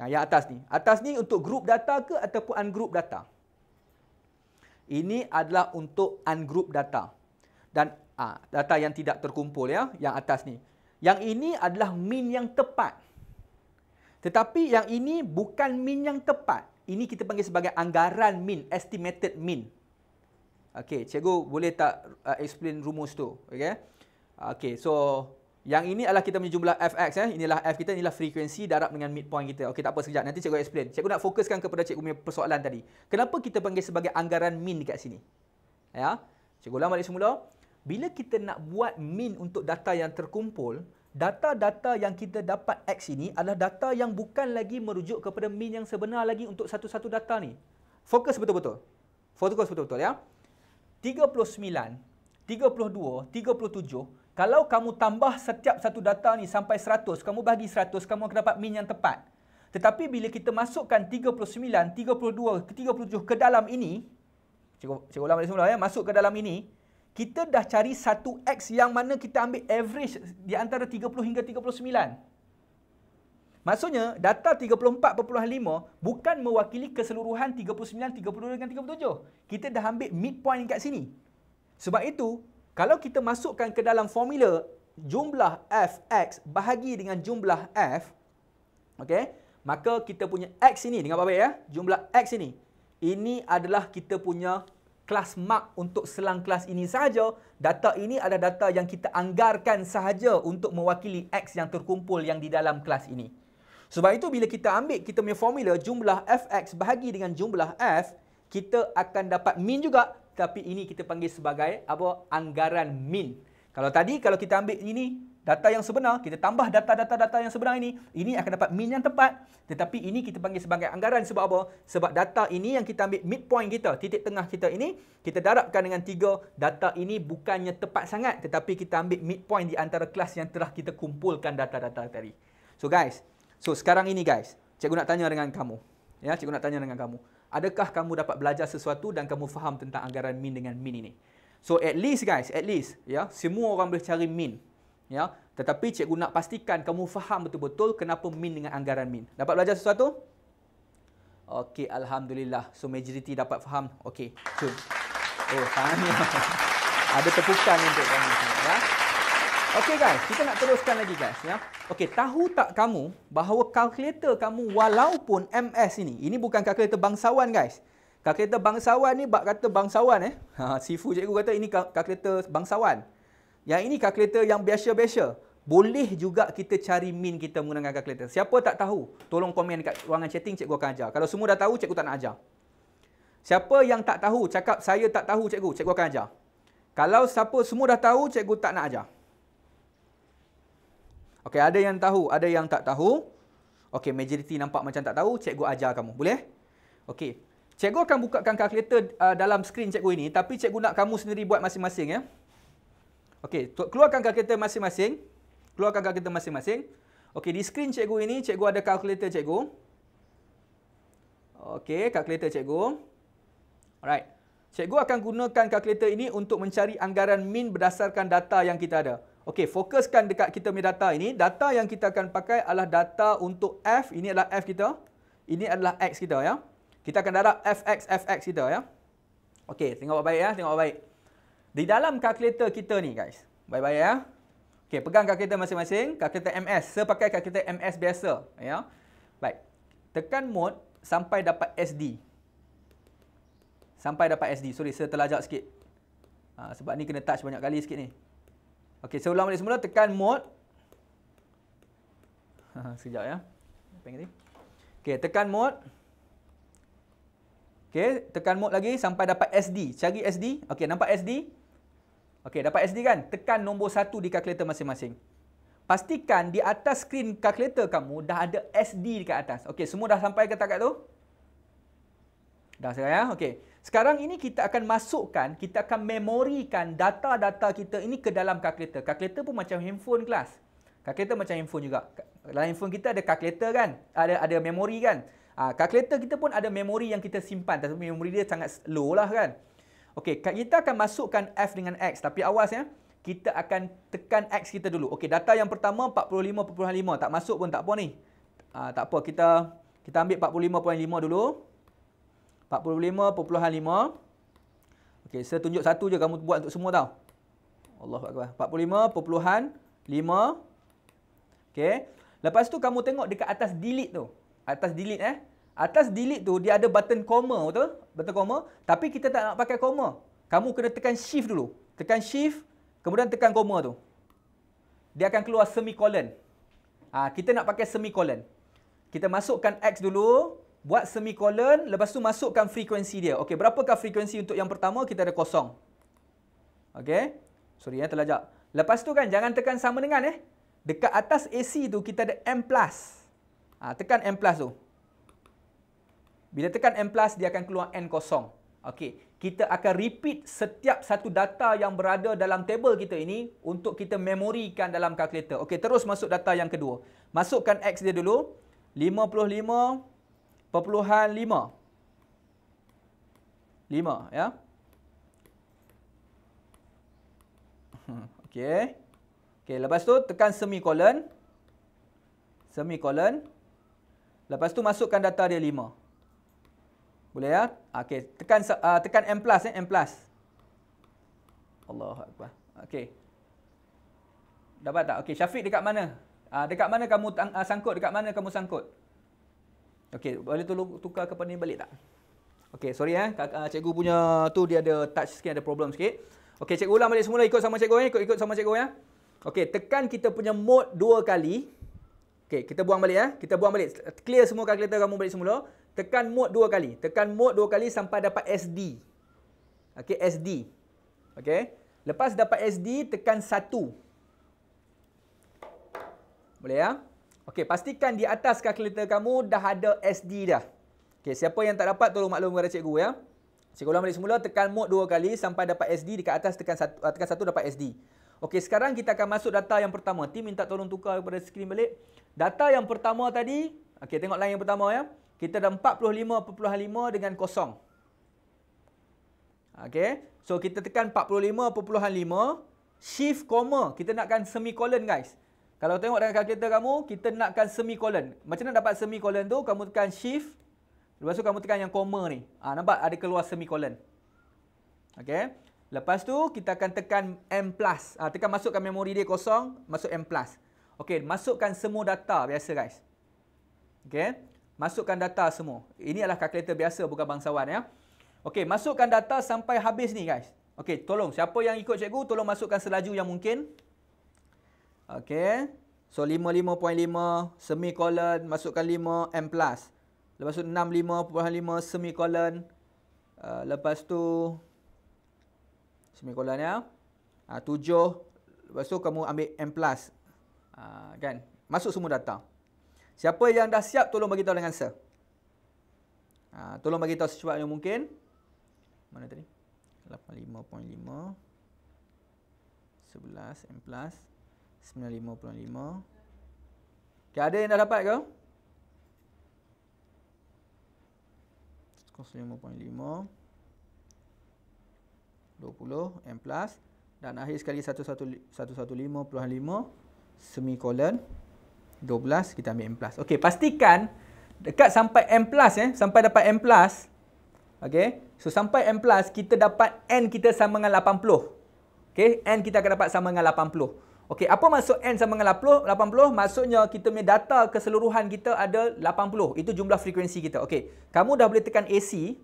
Nah, ha, yang atas ni. Atas ni untuk group data ke ataupun ungroup data. Ini adalah untuk ungroup data. Dan ha, data yang tidak terkumpul ya, yang atas ni. Yang ini adalah mean yang tepat. Tetapi yang ini bukan mean yang tepat. Ini kita panggil sebagai anggaran mean, estimated mean. Okey, cikgu boleh tak uh, explain rumus tu? Okey. Ah, okey, so yang ini adalah kita punya jumlah fx eh. Inilah f kita, inilah frekuensi darab dengan midpoint kita. Okey, tak apa sekejap. Nanti cikgu explain. Cikgu nak fokuskan kepada cikgu punya persoalan tadi. Kenapa kita panggil sebagai anggaran min dekat sini? Ya. Cikgu ulang balik semula. Bila kita nak buat min untuk data yang terkumpul, data-data yang kita dapat x ini adalah data yang bukan lagi merujuk kepada min yang sebenar lagi untuk satu-satu data ni. Fokus betul-betul. Fokus betul-betul ya. 39, 32, 37 kalau kamu tambah setiap satu data ni sampai 100, kamu bagi 100, kamu akan dapat min yang tepat. Tetapi bila kita masukkan 39, 32, 37 ke dalam ini, cikgu, cikgu ulang balik semula ya, masuk ke dalam ini, kita dah cari satu X yang mana kita ambil average di antara 30 hingga 39. Maksudnya, data 34.5 bukan mewakili keseluruhan 39, 32 dan 37. Kita dah ambil midpoint kat sini. Sebab itu, kalau kita masukkan ke dalam formula jumlah fx bahagi dengan jumlah f, okay, maka kita punya x ini, dengar apa baik ya, jumlah x ini, ini adalah kita punya kelas mark untuk selang kelas ini sahaja. Data ini adalah data yang kita anggarkan sahaja untuk mewakili x yang terkumpul yang di dalam kelas ini. Sebab itu bila kita ambil kita punya formula jumlah fx bahagi dengan jumlah f, kita akan dapat min juga tapi ini kita panggil sebagai apa anggaran min. Kalau tadi kalau kita ambil ini data yang sebenar, kita tambah data-data-data yang sebenar ini, ini akan dapat min yang tepat. Tetapi ini kita panggil sebagai anggaran sebab apa? Sebab data ini yang kita ambil midpoint kita, titik tengah kita ini, kita darabkan dengan tiga data ini bukannya tepat sangat tetapi kita ambil midpoint di antara kelas yang telah kita kumpulkan data-data tadi. So guys, so sekarang ini guys, cikgu nak tanya dengan kamu. Ya, cikgu nak tanya dengan kamu adakah kamu dapat belajar sesuatu dan kamu faham tentang anggaran min dengan min ini. So at least guys, at least ya, yeah, semua orang boleh cari min. Ya, yeah. tetapi cikgu nak pastikan kamu faham betul-betul kenapa min dengan anggaran min. Dapat belajar sesuatu? Okey, alhamdulillah. So majority dapat faham. Okey, cun. Oh, faham. <laughs> Ada tepukan untuk kamu semua. Ya. Okay guys, kita nak teruskan lagi guys ya. Okay, tahu tak kamu bahawa kalkulator kamu walaupun MS ini, ini bukan kalkulator bangsawan guys. Kalkulator bangsawan ni bak kata bangsawan eh. Ha, sifu cikgu kata ini kalkulator bangsawan. Yang ini kalkulator yang biasa-biasa. Boleh juga kita cari min kita menggunakan kalkulator. Siapa tak tahu, tolong komen kat ruangan chatting cikgu akan ajar. Kalau semua dah tahu, cikgu tak nak ajar. Siapa yang tak tahu, cakap saya tak tahu cikgu, cikgu akan ajar. Kalau siapa semua dah tahu, cikgu tak nak ajar. Okey, ada yang tahu, ada yang tak tahu. Okey, majoriti nampak macam tak tahu, cikgu ajar kamu. Boleh? Okey. Cikgu akan bukakan kalkulator uh, dalam skrin cikgu ini, tapi cikgu nak kamu sendiri buat masing-masing ya. Okey, keluarkan kalkulator masing-masing. Keluarkan kalkulator masing-masing. Okey, di skrin cikgu ini, cikgu ada kalkulator cikgu. Okey, kalkulator cikgu. Alright. Cikgu akan gunakan kalkulator ini untuk mencari anggaran min berdasarkan data yang kita ada. Okey, fokuskan dekat kita punya data ini. Data yang kita akan pakai adalah data untuk F. Ini adalah F kita. Ini adalah X kita ya. Kita akan darab FX, FX kita ya. Okey, tengok baik-baik ya. Tengok baik Di dalam kalkulator kita ni guys. Baik-baik ya. Okey, pegang kalkulator masing-masing. Kalkulator MS. Saya pakai kalkulator MS biasa. ya. Baik. Tekan mode sampai dapat SD. Sampai dapat SD. Sorry, saya terlajak sikit. Ha, sebab ni kena touch banyak kali sikit ni. Okey, saya ulang balik semula tekan mode. <laughs> Sekejap ya. Pengen ni. Okey, tekan mode. Okey, tekan mode lagi sampai dapat SD. Cari SD. Okey, nampak SD? Okey, dapat SD kan? Tekan nombor 1 di kalkulator masing-masing. Pastikan di atas skrin kalkulator kamu dah ada SD dekat atas. Okey, semua dah sampai ke tak tu? Dah sekarang ya. Okey. Sekarang ini kita akan masukkan, kita akan memorikan data-data kita ini ke dalam kalkulator. Kalkulator pun macam handphone kelas. Kalkulator macam handphone juga. Dalam handphone kita ada kalkulator kan? Ada ada memori kan? Ha, kalkulator kita pun ada memori yang kita simpan. Tapi memori dia sangat low lah kan? Okey, kita akan masukkan F dengan X. Tapi awas ya. Kita akan tekan X kita dulu. Okey, data yang pertama 45.5. Tak masuk pun tak apa ni. Ha, tak apa, kita kita ambil 45.5 dulu. 45.5 Okey, saya tunjuk satu je kamu buat untuk semua tau. Allah Allahuakbar. 45.5 Okey. Lepas tu kamu tengok dekat atas delete tu. Atas delete eh. Atas delete tu dia ada button comma betul? Button comma, tapi kita tak nak pakai comma. Kamu kena tekan shift dulu. Tekan shift, kemudian tekan comma tu. Dia akan keluar semicolon. ha, kita nak pakai semicolon. Kita masukkan x dulu, Buat semicolon, lepas tu masukkan frekuensi dia. Okey, berapakah frekuensi untuk yang pertama? Kita ada kosong. Okey. Sorry ya, terlajak. Lepas tu kan, jangan tekan sama dengan eh. Dekat atas AC tu, kita ada M+. Ha, tekan M+, tu. Bila tekan M+, dia akan keluar N kosong. Okey. Kita akan repeat setiap satu data yang berada dalam table kita ini untuk kita memorikan dalam kalkulator. Okey, terus masuk data yang kedua. Masukkan X dia dulu. 55 perpuluhan lima, lima, ya. Okey. Okey, lepas tu tekan semicolon. Semicolon. Lepas tu masukkan data dia lima. Boleh ya? Okey, tekan uh, tekan M+ plus, eh, M+. Plus. Allahuakbar. Okey. Dapat tak? Okey, Syafiq dekat mana? Uh, dekat mana kamu uh, sangkut? Dekat mana kamu sangkut? Okey, boleh tolong tukar kepada ni balik tak? Okey, sorry eh. Kak, uh, cikgu punya tu dia ada touch sikit, ada problem sikit. Okey, cikgu ulang balik semula ikut sama cikgu eh. Ikut-ikut sama cikgu ya. Okey, tekan kita punya mode dua kali. Okey, kita buang balik eh. Kita buang balik. Clear semua kalkulator kamu balik semula. Tekan mode dua kali. Tekan mode dua kali sampai dapat SD. Okey, SD. Okey. Lepas dapat SD, tekan satu. Boleh ya? Eh? Okey, pastikan di atas kalkulator kamu dah ada SD dah. Okey, siapa yang tak dapat tolong maklum kepada cikgu ya. Cikgu ulang balik semula tekan mode dua kali sampai dapat SD dekat atas tekan satu tekan satu dapat SD. Okey, sekarang kita akan masuk data yang pertama. Tim minta tolong tukar kepada skrin balik. Data yang pertama tadi, okey tengok line yang pertama ya. Kita dah 45.5 dengan kosong. Okey. So kita tekan 45.5 shift koma. Kita nakkan semicolon guys. Kalau tengok dengan kalkulator kamu, kita nakkan semicolon. Macam mana dapat semicolon tu? Kamu tekan shift. Lepas tu kamu tekan yang koma ni. Ha, nampak ada keluar semicolon. Okay. Lepas tu kita akan tekan M+. plus. Ha, tekan masukkan memori dia kosong. Masuk M+. plus. Okay. Masukkan semua data biasa guys. Okay. Masukkan data semua. Ini adalah kalkulator biasa bukan bangsawan ya. Okay. Masukkan data sampai habis ni guys. Okay. Tolong. Siapa yang ikut cikgu, tolong masukkan selaju yang mungkin. Okay. Eh? So 55.5 semicolon masukkan 5 M plus. Lepas tu 65.5 semicolon. Uh, lepas tu semicolon ya. Ah, uh, 7. Lepas tu kamu ambil M plus. Uh, kan? Masuk semua data. Siapa yang dah siap tolong bagi tahu dengan sir. Uh, tolong bagi tahu secepat yang mungkin. Mana tadi? 85.5 11 M plus Okay, ada yang dah dapat ke? 20 M plus dan akhir sekali 115.5 semicolon 12 kita ambil M plus. Okay pastikan dekat sampai M plus eh, sampai dapat M plus. Okay, So sampai M plus kita dapat N kita sama dengan 80. Okay, N kita akan dapat sama dengan 80. Okey, apa maksud N sama dengan 80? 80 maksudnya kita punya data keseluruhan kita ada 80. Itu jumlah frekuensi kita. Okey, kamu dah boleh tekan AC.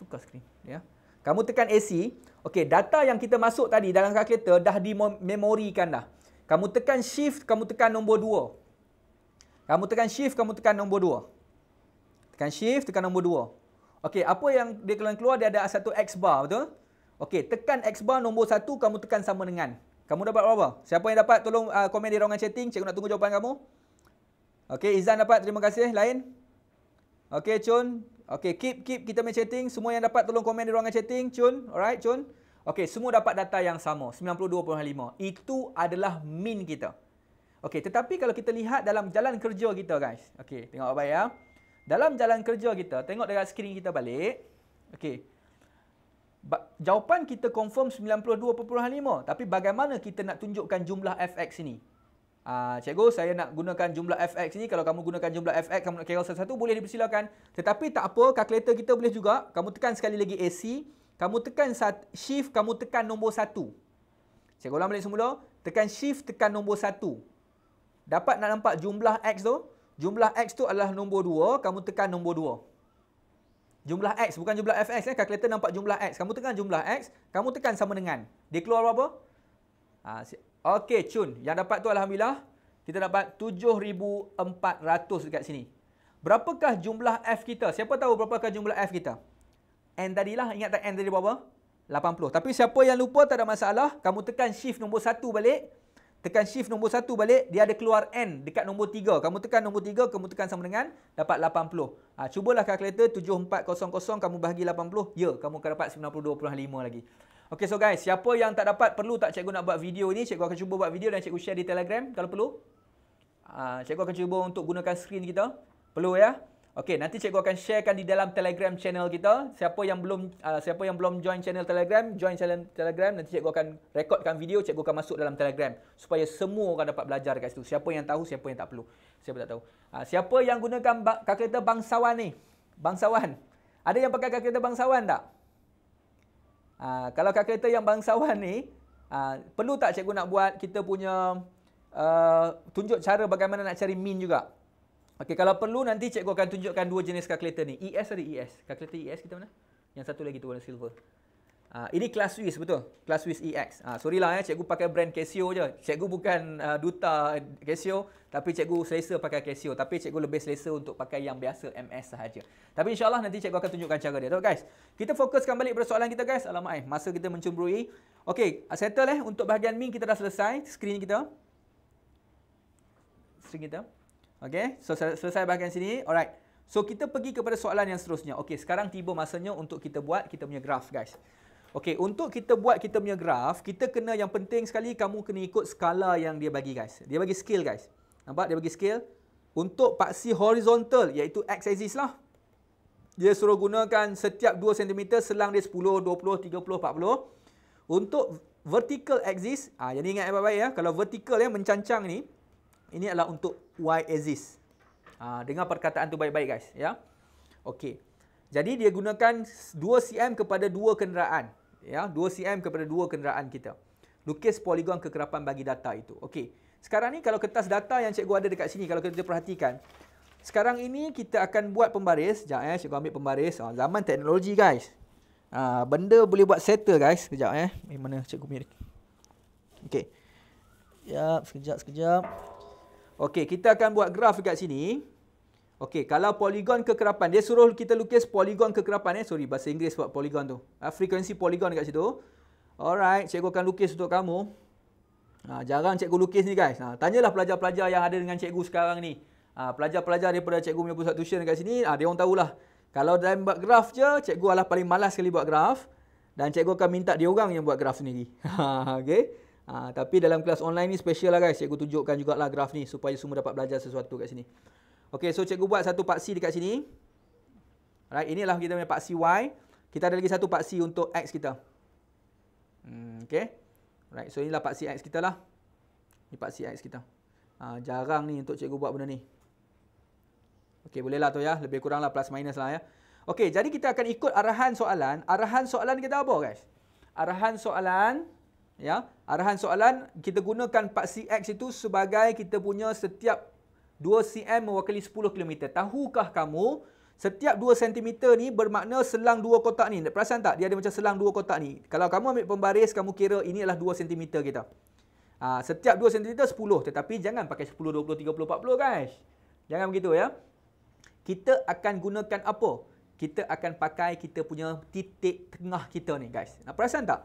Tukar skrin. Ya. Kamu tekan AC. Okey, data yang kita masuk tadi dalam kalkulator dah dimemorikan dah. Kamu tekan shift, kamu tekan nombor 2. Kamu tekan shift, kamu tekan nombor 2. Tekan shift, tekan nombor 2. Okey, apa yang dia keluar-keluar dia ada satu X bar, betul? Okey, tekan X bar nombor 1, kamu tekan sama dengan. Kamu dapat berapa? Siapa yang dapat tolong uh, komen di ruangan chatting. Cikgu nak tunggu jawapan kamu. Okey, Izan dapat. Terima kasih. Lain? Okey, Chun. Okey, keep keep kita main chatting. Semua yang dapat tolong komen di ruangan chatting. Chun. Alright, Chun. Okey, semua dapat data yang sama. 92.5. Itu adalah mean kita. Okey, tetapi kalau kita lihat dalam jalan kerja kita, guys. Okey, tengok apa baik ya. Dalam jalan kerja kita, tengok dekat skrin kita balik. Okey. Jawapan kita confirm 92.5 tapi bagaimana kita nak tunjukkan jumlah fx ini? Uh, cikgu saya nak gunakan jumlah fx ini kalau kamu gunakan jumlah fx kamu nak kira satu-satu boleh dipersilakan. Tetapi tak apa kalkulator kita boleh juga. Kamu tekan sekali lagi AC, kamu tekan shift kamu tekan nombor satu. Cikgu ulang balik semula, tekan shift tekan nombor satu. Dapat nak nampak jumlah x tu? Jumlah x tu adalah nombor dua. kamu tekan nombor dua jumlah X bukan jumlah FX ya. Eh. Kalkulator nampak jumlah X. Kamu tekan jumlah X, kamu tekan sama dengan. Dia keluar berapa? Ha, Okey, Chun. Yang dapat tu Alhamdulillah. Kita dapat 7,400 dekat sini. Berapakah jumlah F kita? Siapa tahu berapakah jumlah F kita? N tadilah. Ingat tak N tadi berapa? 80. Tapi siapa yang lupa tak ada masalah. Kamu tekan shift nombor 1 balik. Tekan shift nombor 1 balik, dia ada keluar N dekat nombor 3. Kamu tekan nombor 3, kamu tekan sama dengan dapat 80. Ha, cubalah kalkulator 7400, kamu bahagi 80. Ya, kamu akan dapat 92.5 lagi. Okay, so guys, siapa yang tak dapat, perlu tak cikgu nak buat video ni? Cikgu akan cuba buat video dan cikgu share di Telegram kalau perlu. Ha, cikgu akan cuba untuk gunakan screen kita. Perlu ya. Okey, nanti cikgu akan sharekan di dalam Telegram channel kita. Siapa yang belum uh, siapa yang belum join channel Telegram, join channel Telegram. Nanti cikgu akan rekodkan video, cikgu akan masuk dalam Telegram supaya semua orang dapat belajar dekat situ. Siapa yang tahu, siapa yang tak perlu. Siapa tak tahu. Uh, siapa yang gunakan ba- kereta bangsawan ni? Bangsawan. Ada yang pakai kereta bangsawan tak? Uh, kalau kereta yang bangsawan ni, uh, perlu tak cikgu nak buat kita punya uh, tunjuk cara bagaimana nak cari min juga? Okey, kalau perlu nanti cikgu akan tunjukkan dua jenis kalkulator ni. ES ada ES. Kalkulator ES kita mana? Yang satu lagi tu warna silver. Uh, ini kelas Swiss betul. Kelas Swiss EX. Uh, ah, sorry lah ya, eh, cikgu pakai brand Casio je. Cikgu bukan uh, duta Casio. Tapi cikgu selesa pakai Casio. Tapi cikgu lebih selesa untuk pakai yang biasa MS sahaja. Tapi insyaAllah nanti cikgu akan tunjukkan cara dia. Tengok guys. Kita fokuskan balik pada soalan kita guys. Alamak eh. Masa kita mencumburi. Okay. Settle eh. Untuk bahagian Ming kita dah selesai. Screen kita. Screen kita. Okay, so selesai bahagian sini. Alright. So, kita pergi kepada soalan yang seterusnya. Okay, sekarang tiba masanya untuk kita buat kita punya graf, guys. Okay, untuk kita buat kita punya graf, kita kena yang penting sekali, kamu kena ikut skala yang dia bagi, guys. Dia bagi scale, guys. Nampak? Dia bagi scale. Untuk paksi horizontal, iaitu x-axis lah. Dia suruh gunakan setiap 2 cm, selang dia 10, 20, 30, 40. Untuk vertical axis, ah, jadi ingat baik-baik ya. Kalau vertical yang mencancang ni, ini adalah untuk y axis. Ha, dengar perkataan tu baik-baik guys, ya. okay. Jadi dia gunakan 2 cm kepada dua kenderaan, ya, 2 cm kepada dua kenderaan kita. Lukis poligon kekerapan bagi data itu. Okay. Sekarang ni kalau kertas data yang cikgu ada dekat sini kalau kita perhatikan, sekarang ini kita akan buat pembaris. Jap eh, cikgu ambil pembaris. Oh, zaman teknologi guys. Ha, benda boleh buat settle guys. Sekejap eh. Eh mana cikgu punya? Okay. Ya, sekejap sekejap. Okey, kita akan buat graf dekat sini. Okey, kalau poligon kekerapan, dia suruh kita lukis poligon kekerapan eh. Sorry, bahasa Inggeris buat poligon tu. Ha, frequency poligon dekat situ. Alright, cikgu akan lukis untuk kamu. Ha, jarang cikgu lukis ni guys. Ha, tanyalah pelajar-pelajar yang ada dengan cikgu sekarang ni. Pelajar-pelajar ha, daripada cikgu punya pusat tuition dekat sini, ha, dia orang tahulah. Kalau dia buat graf je, cikgu adalah paling malas sekali buat graf. Dan cikgu akan minta dia orang yang buat graf sendiri. <laughs> okay. Ha, tapi dalam kelas online ni special lah guys. Cikgu tunjukkan jugalah graf ni supaya semua dapat belajar sesuatu kat sini. Okey, so cikgu buat satu paksi dekat sini. Alright, inilah kita punya paksi Y. Kita ada lagi satu paksi untuk X kita. Hmm, okay. Alright, so inilah paksi X kita lah. Ini paksi X kita. Ha, jarang ni untuk cikgu buat benda ni. Okey, boleh lah tu ya. Lebih kurang lah plus minus lah ya. Okey, jadi kita akan ikut arahan soalan. Arahan soalan kita apa guys? Arahan soalan ya arahan soalan kita gunakan 4 cx itu sebagai kita punya setiap 2 cm mewakili 10 km tahukah kamu setiap 2 cm ni bermakna selang dua kotak ni perasan tak dia ada macam selang dua kotak ni kalau kamu ambil pembaris kamu kira ini adalah 2 cm kita ha, setiap 2 cm 10 tetapi jangan pakai 10 20 30 40 guys jangan begitu ya kita akan gunakan apa kita akan pakai kita punya titik tengah kita ni guys nak perasan tak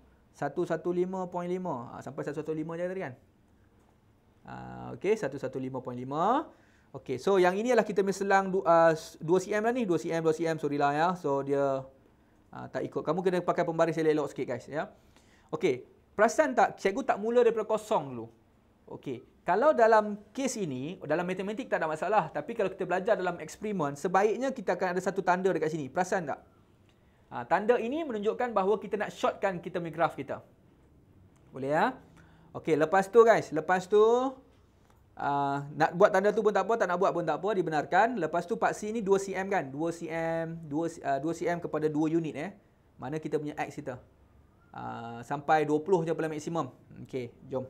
115.5 ha, ah, sampai 115 je tadi kan. Ha, okay, 115.5. Okay, so yang ini adalah kita punya selang 2cm ah, lah ni. 2cm, 2cm, sorry lah ya. So dia ah, tak ikut. Kamu kena pakai pembaris yang elok sikit guys. ya. Okay, perasan tak? Cikgu tak mula daripada kosong dulu. Okay, kalau dalam kes ini, dalam matematik tak ada masalah. Tapi kalau kita belajar dalam eksperimen, sebaiknya kita akan ada satu tanda dekat sini. Perasan tak? Ha, tanda ini menunjukkan bahawa kita nak shortkan kita punya graf kita. Boleh ya? Okey, lepas tu guys. Lepas tu, uh, nak buat tanda tu pun tak apa. Tak nak buat pun tak apa. Dibenarkan. Lepas tu, part C ni 2cm kan? 2cm 2, 2cm kepada 2 unit eh. Mana kita punya X kita. Uh, sampai 20 je paling maksimum. Okey, jom.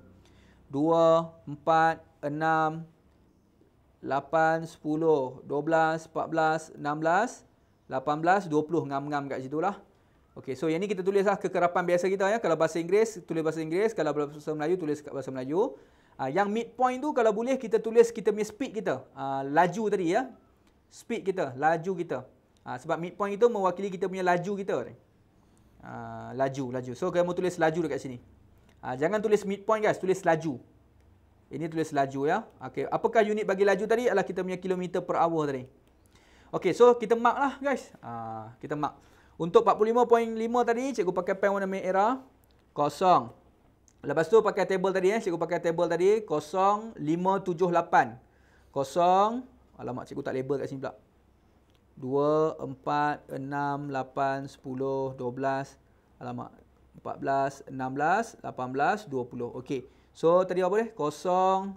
2, 4, 6... 8, 10, 12, 14, 16, 17, 18, 19, 20, 18, 20 ngam-ngam kat situ lah. Okay, so yang ni kita tulislah kekerapan biasa kita ya. Kalau bahasa Inggeris, tulis bahasa Inggeris. Kalau bahasa Melayu, tulis bahasa Melayu. Uh, yang midpoint tu kalau boleh kita tulis kita punya speed kita. Uh, laju tadi ya. Speed kita, laju kita. Uh, sebab midpoint itu mewakili kita punya laju kita. Uh, laju, laju. So, kamu tulis laju dekat sini. Uh, jangan tulis midpoint guys, tulis laju. Ini tulis laju ya. Okay, apakah unit bagi laju tadi? adalah kita punya kilometer per hour tadi. Okay, so kita mark lah guys. Ha, kita mark. Untuk 45.5 tadi, cikgu pakai pen warna merah. Kosong. Lepas tu pakai table tadi. Eh. Cikgu pakai table tadi. Kosong, 578. Kosong. Alamak, cikgu tak label kat sini pula. 2, 4, 6, 8, 10, 12, 14, 16, 18, 20. 20. Okey. So, tadi apa dia? Kosong.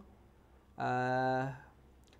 Uh,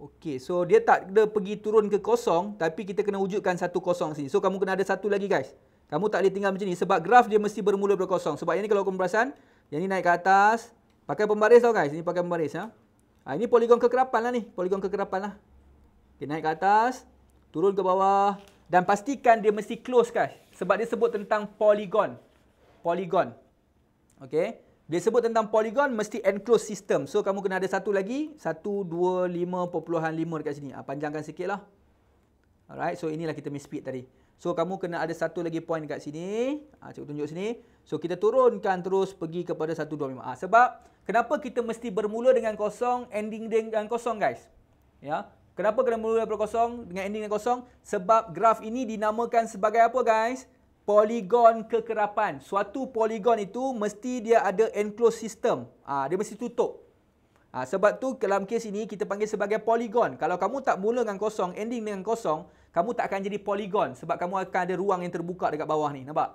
Okey, so dia tak ada pergi turun ke kosong tapi kita kena wujudkan satu kosong sini. So kamu kena ada satu lagi guys. Kamu tak boleh tinggal macam ni sebab graf dia mesti bermula daripada kosong. Sebab yang ni kalau kamu perasan, yang ni naik ke atas. Pakai pembaris tau guys, ini pakai pembaris. Ha? Ha, ini poligon kekerapan lah ni, poligon kekerapan lah. Okay, naik ke atas, turun ke bawah dan pastikan dia mesti close guys. Sebab dia sebut tentang poligon. Poligon. Okey. Dia sebut tentang polygon mesti enclosed system. So kamu kena ada satu lagi. 1, 2, 5, perpuluhan 5 dekat sini. Ha, panjangkan sikit lah. Alright. So inilah kita miss speed tadi. So kamu kena ada satu lagi point dekat sini. Ha, ah, cikgu tunjuk sini. So kita turunkan terus pergi kepada 1, 2, 5. Ha, sebab kenapa kita mesti bermula dengan kosong, ending dengan kosong guys. Ya. Kenapa kena bermula daripada kosong dengan ending dengan kosong? Sebab graf ini dinamakan sebagai apa Guys poligon kekerapan. Suatu poligon itu mesti dia ada enclosed system. Ah dia mesti tutup. Ah sebab tu dalam kes ini kita panggil sebagai poligon. Kalau kamu tak mula dengan kosong, ending dengan kosong, kamu tak akan jadi poligon sebab kamu akan ada ruang yang terbuka dekat bawah ni, nampak?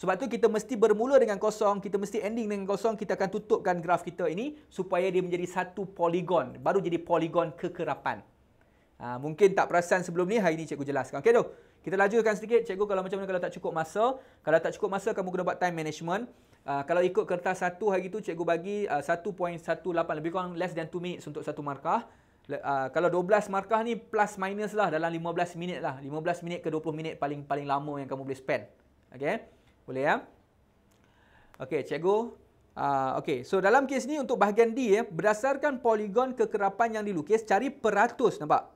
Sebab tu kita mesti bermula dengan kosong, kita mesti ending dengan kosong, kita akan tutupkan graf kita ini supaya dia menjadi satu poligon, baru jadi poligon kekerapan. Ha, mungkin tak perasan sebelum ni, hari ni cikgu jelaskan. Okey tu. Kita lajukan sedikit cikgu kalau macam mana kalau tak cukup masa. Kalau tak cukup masa kamu kena buat time management. Uh, kalau ikut kertas satu hari itu, cikgu bagi uh, ah, 1.18 lebih kurang less than 2 minutes untuk satu markah. Uh, kalau 12 markah ni plus minus lah dalam 15 minit lah. 15 minit ke 20 minit paling paling lama yang kamu boleh spend. Okay. Boleh ya. Okay cikgu. Uh, okay so dalam kes ni untuk bahagian D ya. Berdasarkan poligon kekerapan yang dilukis cari peratus nampak.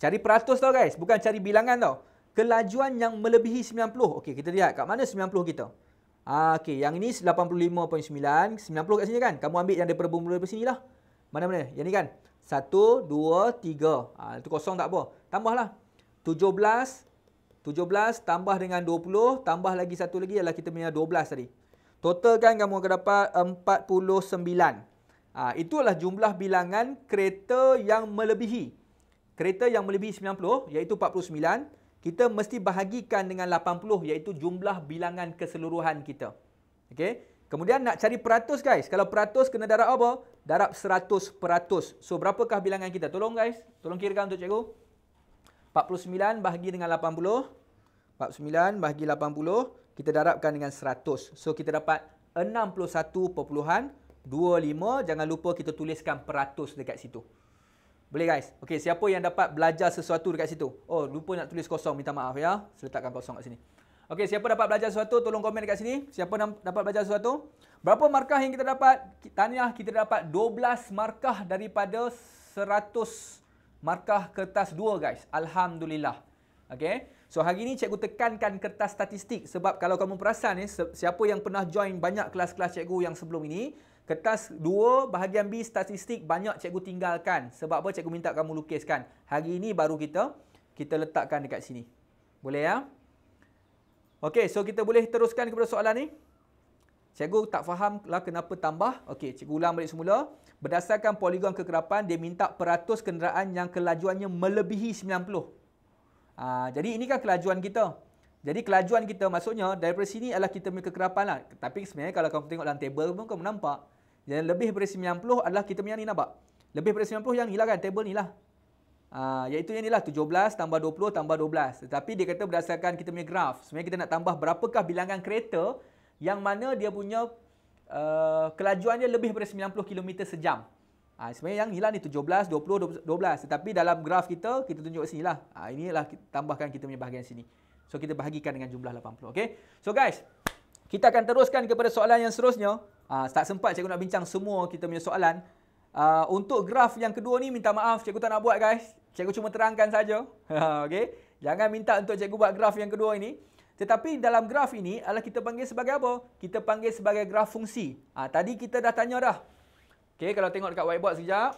Cari peratus tau guys. Bukan cari bilangan tau kelajuan yang melebihi 90. Okey, kita lihat kat mana 90 kita. Ah, Okey, yang ini 85.9. 90 kat sini kan? Kamu ambil yang daripada bermula daripada sini lah. Mana-mana? Yang ni kan? 1, 2, 3. Ah, itu kosong tak apa. Tambahlah. 17. 17 tambah dengan 20. Tambah lagi satu lagi ialah kita punya 12 tadi. Total kan kamu akan dapat 49. Ah, itulah jumlah bilangan kereta yang melebihi. Kereta yang melebihi 90 iaitu 49 kita mesti bahagikan dengan 80 iaitu jumlah bilangan keseluruhan kita. Okey. Kemudian nak cari peratus guys. Kalau peratus kena darab apa? Darab 100 peratus. So berapakah bilangan kita? Tolong guys. Tolong kirakan untuk cikgu. 49 bahagi dengan 80. 49 bahagi 80. Kita darabkan dengan 100. So kita dapat 61.25. Jangan lupa kita tuliskan peratus dekat situ. 61.25. Boleh guys. Okay siapa yang dapat belajar sesuatu dekat situ? Oh, lupa nak tulis kosong, minta maaf ya. Saya letakkan kosong kat sini. Okay siapa dapat belajar sesuatu tolong komen dekat sini. Siapa dapat belajar sesuatu? Berapa markah yang kita dapat? Tanya kita dapat 12 markah daripada 100 markah kertas 2 guys. Alhamdulillah. Okay. So hari ni cikgu tekankan kertas statistik sebab kalau kamu perasan ni siapa yang pernah join banyak kelas-kelas cikgu yang sebelum ini Kertas 2 bahagian B statistik banyak cikgu tinggalkan. Sebab apa cikgu minta kamu lukiskan. Hari ini baru kita kita letakkan dekat sini. Boleh ya? Okey, so kita boleh teruskan kepada soalan ni. Cikgu tak faham lah kenapa tambah. Okey, cikgu ulang balik semula. Berdasarkan poligon kekerapan, dia minta peratus kenderaan yang kelajuannya melebihi 90. Ha, ah, jadi ini kan kelajuan kita. Jadi kelajuan kita maksudnya daripada sini adalah kita punya kekerapan lah. Tapi sebenarnya kalau kamu tengok dalam table pun kamu nampak. Yang lebih daripada 90 adalah kita punya ni nampak. Lebih daripada 90 yang hilang kan table ni lah. Ha, iaitu yang ni lah 17 tambah 20 tambah 12. Tetapi dia kata berdasarkan kita punya graf. Sebenarnya kita nak tambah berapakah bilangan kereta yang mana dia punya uh, dia lebih daripada 90 km sejam. Ha, sebenarnya yang hilang ni 17, 20, 20, 12. Tetapi dalam graf kita, kita tunjuk sini lah. Ha, inilah kita, tambahkan kita punya bahagian sini. So kita bahagikan dengan jumlah 80. Okay? So guys, kita akan teruskan kepada soalan yang seterusnya. Uh, tak sempat cikgu nak bincang semua kita punya soalan. Uh, untuk graf yang kedua ni minta maaf cikgu tak nak buat guys. Cikgu cuma terangkan saja. <laughs> okay. Jangan minta untuk cikgu buat graf yang kedua ini. Tetapi dalam graf ini adalah kita panggil sebagai apa? Kita panggil sebagai graf fungsi. Ha, tadi kita dah tanya dah. Okay, kalau tengok dekat whiteboard sekejap.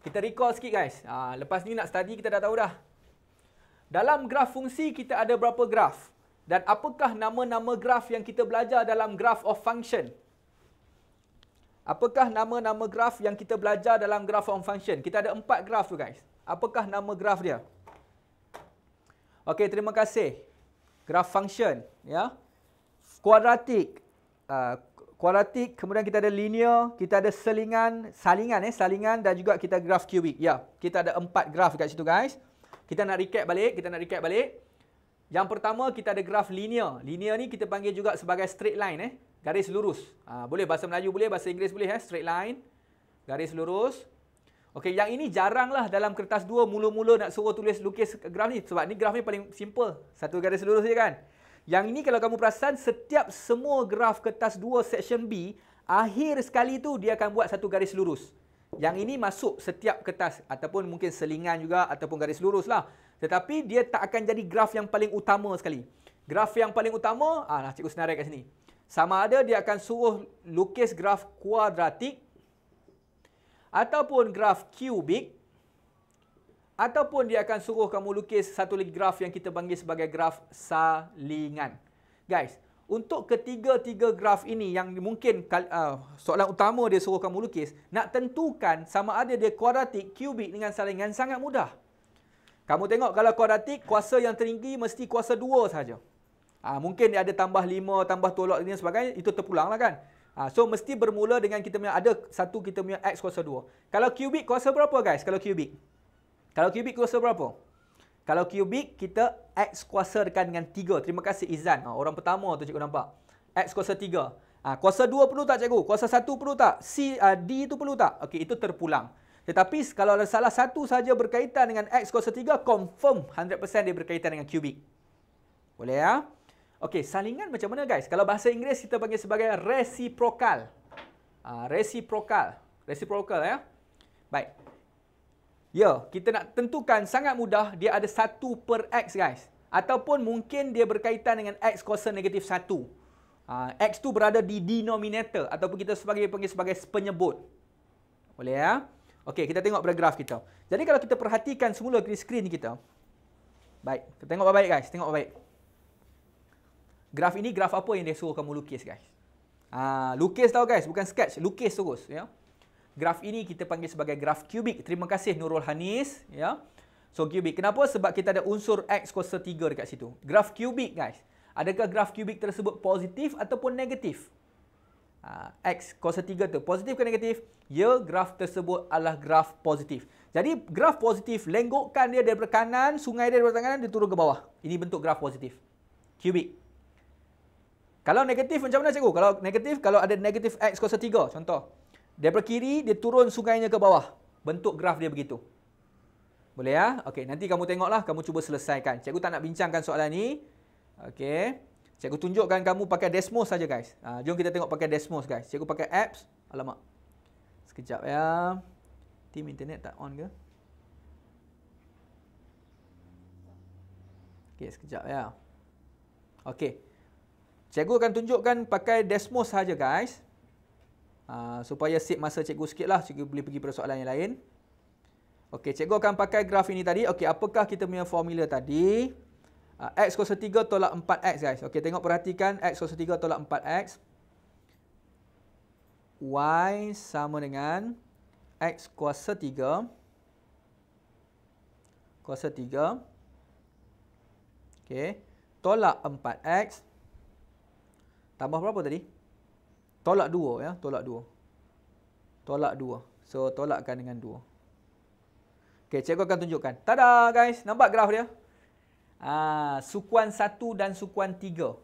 Kita recall sikit guys. Ha, lepas ni nak study kita dah tahu dah. Dalam graf fungsi kita ada berapa graf? Dan apakah nama-nama graf yang kita belajar dalam graf of function? Apakah nama-nama graf yang kita belajar dalam graf on function? Kita ada empat graf tu guys. Apakah nama graf dia? Okey, terima kasih. Graf function, ya. Kuadratik, Uh, ah, quadratic, kemudian kita ada linear, kita ada selingan, salingan eh, salingan dan juga kita graf cubic. Ya, kita ada empat graf dekat situ guys. Kita nak recap balik, kita nak recap balik. Yang pertama kita ada graf linear. Linear ni kita panggil juga sebagai straight line eh garis lurus. Ha, boleh bahasa Melayu boleh, bahasa Inggeris boleh. Eh? Straight line, garis lurus. Okey, yang ini jaranglah dalam kertas dua, mula-mula nak suruh tulis lukis graf ni. Sebab ni graf ni paling simple. Satu garis lurus je kan. Yang ini kalau kamu perasan, setiap semua graf kertas dua, section B, akhir sekali tu dia akan buat satu garis lurus. Yang ini masuk setiap kertas ataupun mungkin selingan juga ataupun garis lurus lah. Tetapi dia tak akan jadi graf yang paling utama sekali. Graf yang paling utama, ah, lah, cikgu senarai kat sini. Sama ada dia akan suruh lukis graf kuadratik ataupun graf kubik ataupun dia akan suruh kamu lukis satu lagi graf yang kita panggil sebagai graf salingan. Guys, untuk ketiga-tiga graf ini yang mungkin uh, soalan utama dia suruh kamu lukis, nak tentukan sama ada dia kuadratik, kubik dengan salingan sangat mudah. Kamu tengok kalau kuadratik, kuasa yang tinggi mesti kuasa dua sahaja. Ha, mungkin dia ada tambah lima, tambah tolak dan sebagainya, itu terpulang lah kan. Ha, so, mesti bermula dengan kita punya, ada satu kita punya X kuasa dua. Kalau kubik kuasa berapa guys? Kalau kubik? Kalau kubik kuasa berapa? Kalau kubik, kita X kuasa dekat dengan tiga. Terima kasih Izan. Ha, orang pertama tu cikgu nampak. X kuasa tiga. Ha, kuasa dua perlu tak cikgu? Kuasa satu perlu tak? C, uh, D tu perlu tak? Okey, itu terpulang. Tetapi kalau ada salah satu saja berkaitan dengan X kuasa tiga, confirm 100% dia berkaitan dengan kubik. Boleh ya? Okey, salingan macam mana guys? Kalau bahasa Inggeris kita panggil sebagai reciprocal. Uh, reciprocal. Reciprocal ya. Baik. Ya, kita nak tentukan sangat mudah dia ada 1 per x guys. Ataupun mungkin dia berkaitan dengan x kuasa negatif 1. Uh, ah, x tu berada di denominator ataupun kita sebagai panggil sebagai penyebut. Boleh ya? Okey, kita tengok pada graf kita. Jadi kalau kita perhatikan semula di skrin kita. Baik, kita tengok baik-baik guys. Tengok baik-baik graf ini graf apa yang dia suruh kamu lukis guys? Ha, lukis tau guys, bukan sketch, lukis terus. Ya. Graf ini kita panggil sebagai graf kubik. Terima kasih Nurul Hanis. Ya. So kubik, kenapa? Sebab kita ada unsur X kuasa 3 dekat situ. Graf kubik guys. Adakah graf kubik tersebut positif ataupun negatif? Ha, X kuasa 3 tu positif ke negatif? Ya, graf tersebut adalah graf positif. Jadi graf positif, lenggokkan dia daripada kanan, sungai dia daripada kanan, dia turun ke bawah. Ini bentuk graf positif. Kubik. Kalau negatif macam mana cikgu? Kalau negatif, kalau ada negatif X kuasa 3 contoh. dia berkiri, dia turun sungainya ke bawah. Bentuk graf dia begitu. Boleh ya? Okey, nanti kamu tengoklah. Kamu cuba selesaikan. Cikgu tak nak bincangkan soalan ni. Okey. Cikgu tunjukkan kamu pakai Desmos saja guys. Ha, jom kita tengok pakai Desmos guys. Cikgu pakai apps. Alamak. Sekejap ya. tim internet tak on ke? Okey, sekejap ya. Okey. Cikgu akan tunjukkan pakai Desmos saja guys. Uh, supaya save masa cikgu lah Cikgu boleh pergi pada soalan yang lain. Okey, cikgu akan pakai graf ini tadi. Okey, apakah kita punya formula tadi? Uh, X kuasa 3 tolak 4X guys. Okey, tengok perhatikan X kuasa 3 tolak 4X. Y sama dengan X kuasa 3. Kuasa 3. Okey, tolak 4X. Tambah berapa tadi? Tolak 2 ya, tolak 2. Tolak 2. So tolakkan dengan 2. Okey, cikgu akan tunjukkan. Tada guys, nampak graf dia? Ah, sukuan 1 dan sukuan 3.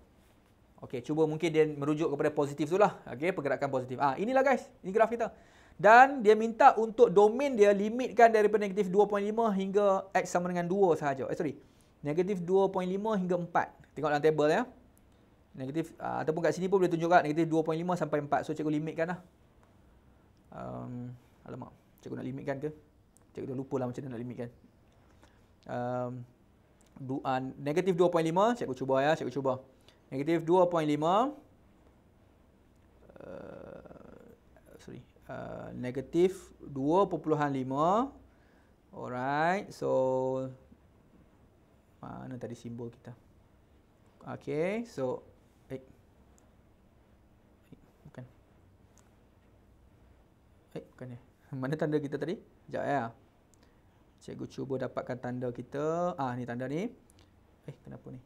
Okey, cuba mungkin dia merujuk kepada positif itulah. Okey, pergerakan positif. Ah, inilah guys, ini graf kita. Dan dia minta untuk domain dia limitkan daripada negatif 2.5 hingga x sama dengan 2 sahaja. Eh, sorry. Negatif 2.5 hingga 4. Tengok dalam table ya negatif uh, ataupun kat sini pun boleh tunjuk kat negatif 2.5 sampai 4 so cikgu limitkan lah um, alamak cikgu nak limitkan ke cikgu dah lupa lah macam mana nak limitkan um, du, uh, negatif 2.5 cikgu cuba ya cikgu cuba negatif 2.5 Uh, sorry uh, negatif 2.5 alright so mana tadi simbol kita okay so bukannya. <laughs> Mana tanda kita tadi? Sekejap ya. Cikgu cuba dapatkan tanda kita. Ah ni tanda ni. Eh, kenapa ni?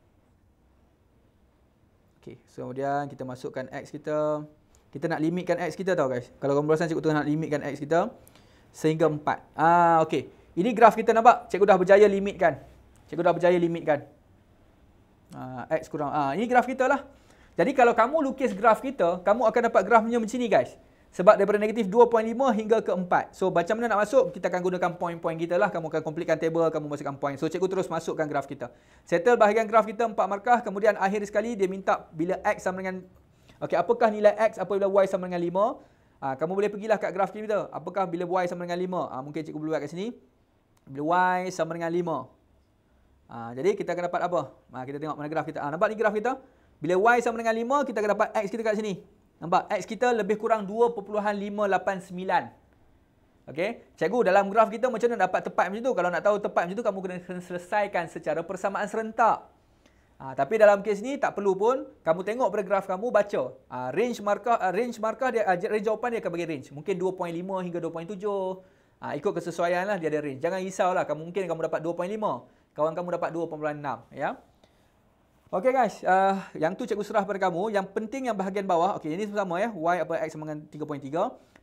Okey, so kemudian kita masukkan x kita. Kita nak limitkan x kita tau guys. Kalau kamu rasa cikgu tu nak limitkan x kita sehingga 4. Ah okey. Ini graf kita nampak? Cikgu dah berjaya limitkan. Cikgu dah berjaya limitkan. Ah x kurang ah ini graf kita lah. Jadi kalau kamu lukis graf kita, kamu akan dapat grafnya macam ni guys. Sebab daripada negatif 2.5 hingga ke 4. So macam mana nak masuk? Kita akan gunakan poin-poin kita lah. Kamu akan komplitkan table, kamu masukkan poin. So cikgu terus masukkan graf kita. Settle bahagian graf kita 4 markah. Kemudian akhir sekali dia minta bila X sama dengan... Okay, apakah nilai X apabila Y sama dengan 5? Ha, ah, kamu boleh pergilah kat graf kita. Apakah bila Y sama dengan 5? Ha, ah, mungkin cikgu boleh buat kat sini. Bila Y sama dengan 5. Ha, ah, jadi kita akan dapat apa? Ha, kita tengok mana graf kita. Ha, nampak ni graf kita? Bila Y sama dengan 5, kita akan dapat X kita kat sini. Nampak? X kita lebih kurang 2.589. Okey. Cikgu, dalam graf kita macam mana dapat tepat macam tu? Kalau nak tahu tepat macam tu, kamu kena selesaikan secara persamaan serentak. Ha, tapi dalam kes ni tak perlu pun kamu tengok pada graf kamu baca ha, range markah uh, range markah dia uh, range jawapan dia akan bagi range mungkin 2.5 hingga 2.7 ha, ikut kesesuaian lah dia ada range jangan risaulah kamu mungkin kamu dapat 2.5 kawan kamu dapat 2.6 ya Okay guys, uh, yang tu cikgu serah pada kamu. Yang penting yang bahagian bawah. Okay, ini sama ya. Y apa X sama dengan 3.3.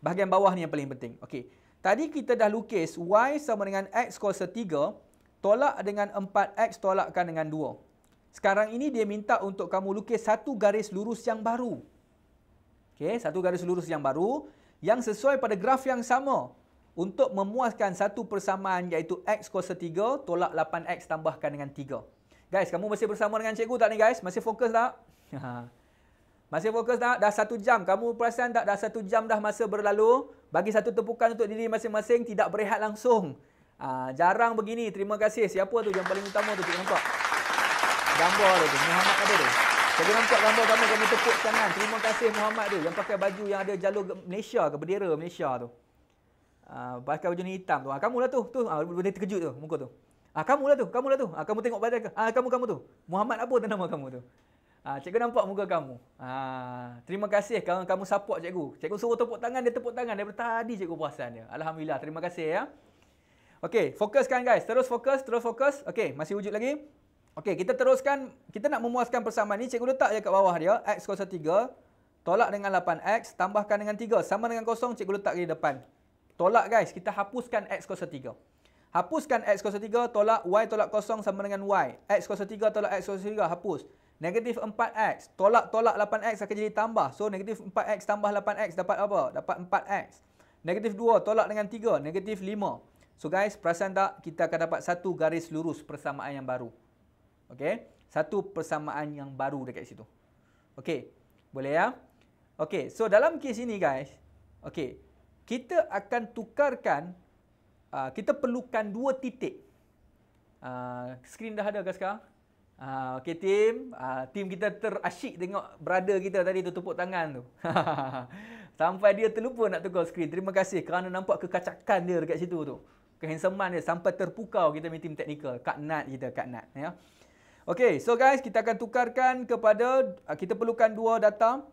Bahagian bawah ni yang paling penting. Okay, tadi kita dah lukis Y sama dengan X kuasa 3. Tolak dengan 4X tolakkan dengan 2. Sekarang ini dia minta untuk kamu lukis satu garis lurus yang baru. Okay, satu garis lurus yang baru. Yang sesuai pada graf yang sama. Untuk memuaskan satu persamaan iaitu X kuasa 3 tolak 8X tambahkan dengan 3. Guys, kamu masih bersama dengan cikgu tak ni guys? Masih fokus tak? <laughs> masih fokus tak? Dah satu jam. Kamu perasan tak dah satu jam dah masa berlalu? Bagi satu tepukan untuk diri masing-masing, tidak berehat langsung. Ha, jarang begini. Terima kasih. Siapa tu yang paling utama tu? Cikgu nampak? Gambar tu. Muhammad ada tu. Cikgu nampak gambar kamu, kamu tepuk tangan. Terima kasih Muhammad tu. Yang pakai baju yang ada jalur Malaysia ke bendera Malaysia tu. Uh, pakai baju ni hitam tu. Ha, ah, kamu lah tu. Tu, uh, benda terkejut tu. Muka tu. Ah kamu lah tu, kamu lah tu. Ah kamu tengok badan ke? Ah kamu kamu tu. Muhammad apa tu nama kamu tu? Ah cikgu nampak muka kamu. Ah terima kasih kalau kamu support cikgu. Cikgu suruh tepuk tangan, dia tepuk tangan daripada tadi cikgu puasannya. Alhamdulillah, terima kasih ya. Okey, fokuskan guys. Terus fokus, terus fokus. Okey, masih wujud lagi. Okey, kita teruskan. Kita nak memuaskan persamaan ni. Cikgu letak je kat bawah dia. X kosa 3. Tolak dengan 8X. Tambahkan dengan 3. Sama dengan kosong, cikgu letak di depan. Tolak guys. Kita hapuskan X kosa 3. Hapuskan X kosa 3 tolak Y tolak kosong sama dengan Y. X kosa 3 tolak X kosa 3 hapus. Negatif 4X tolak-tolak 8X akan jadi tambah. So negatif 4X tambah 8X dapat apa? Dapat 4X. Negatif 2 tolak dengan 3. Negatif 5. So guys perasan tak kita akan dapat satu garis lurus persamaan yang baru. Okay. Satu persamaan yang baru dekat situ. Okay. Boleh ya? Okay. So dalam kes ini guys. Okay. Kita akan tukarkan uh, kita perlukan dua titik. Uh, screen dah ada ke sekarang? Uh, ah, okay team, uh, team kita terasyik tengok brother kita tadi tu tepuk tangan tu. <laughs> sampai dia terlupa nak tukar skrin. Terima kasih kerana nampak kekacakan dia dekat situ tu. Kehandsoman dia sampai terpukau kita punya team teknikal. Kak Nat kita, Kak Nat. Ya. Okay, so guys kita akan tukarkan kepada, kita perlukan dua data.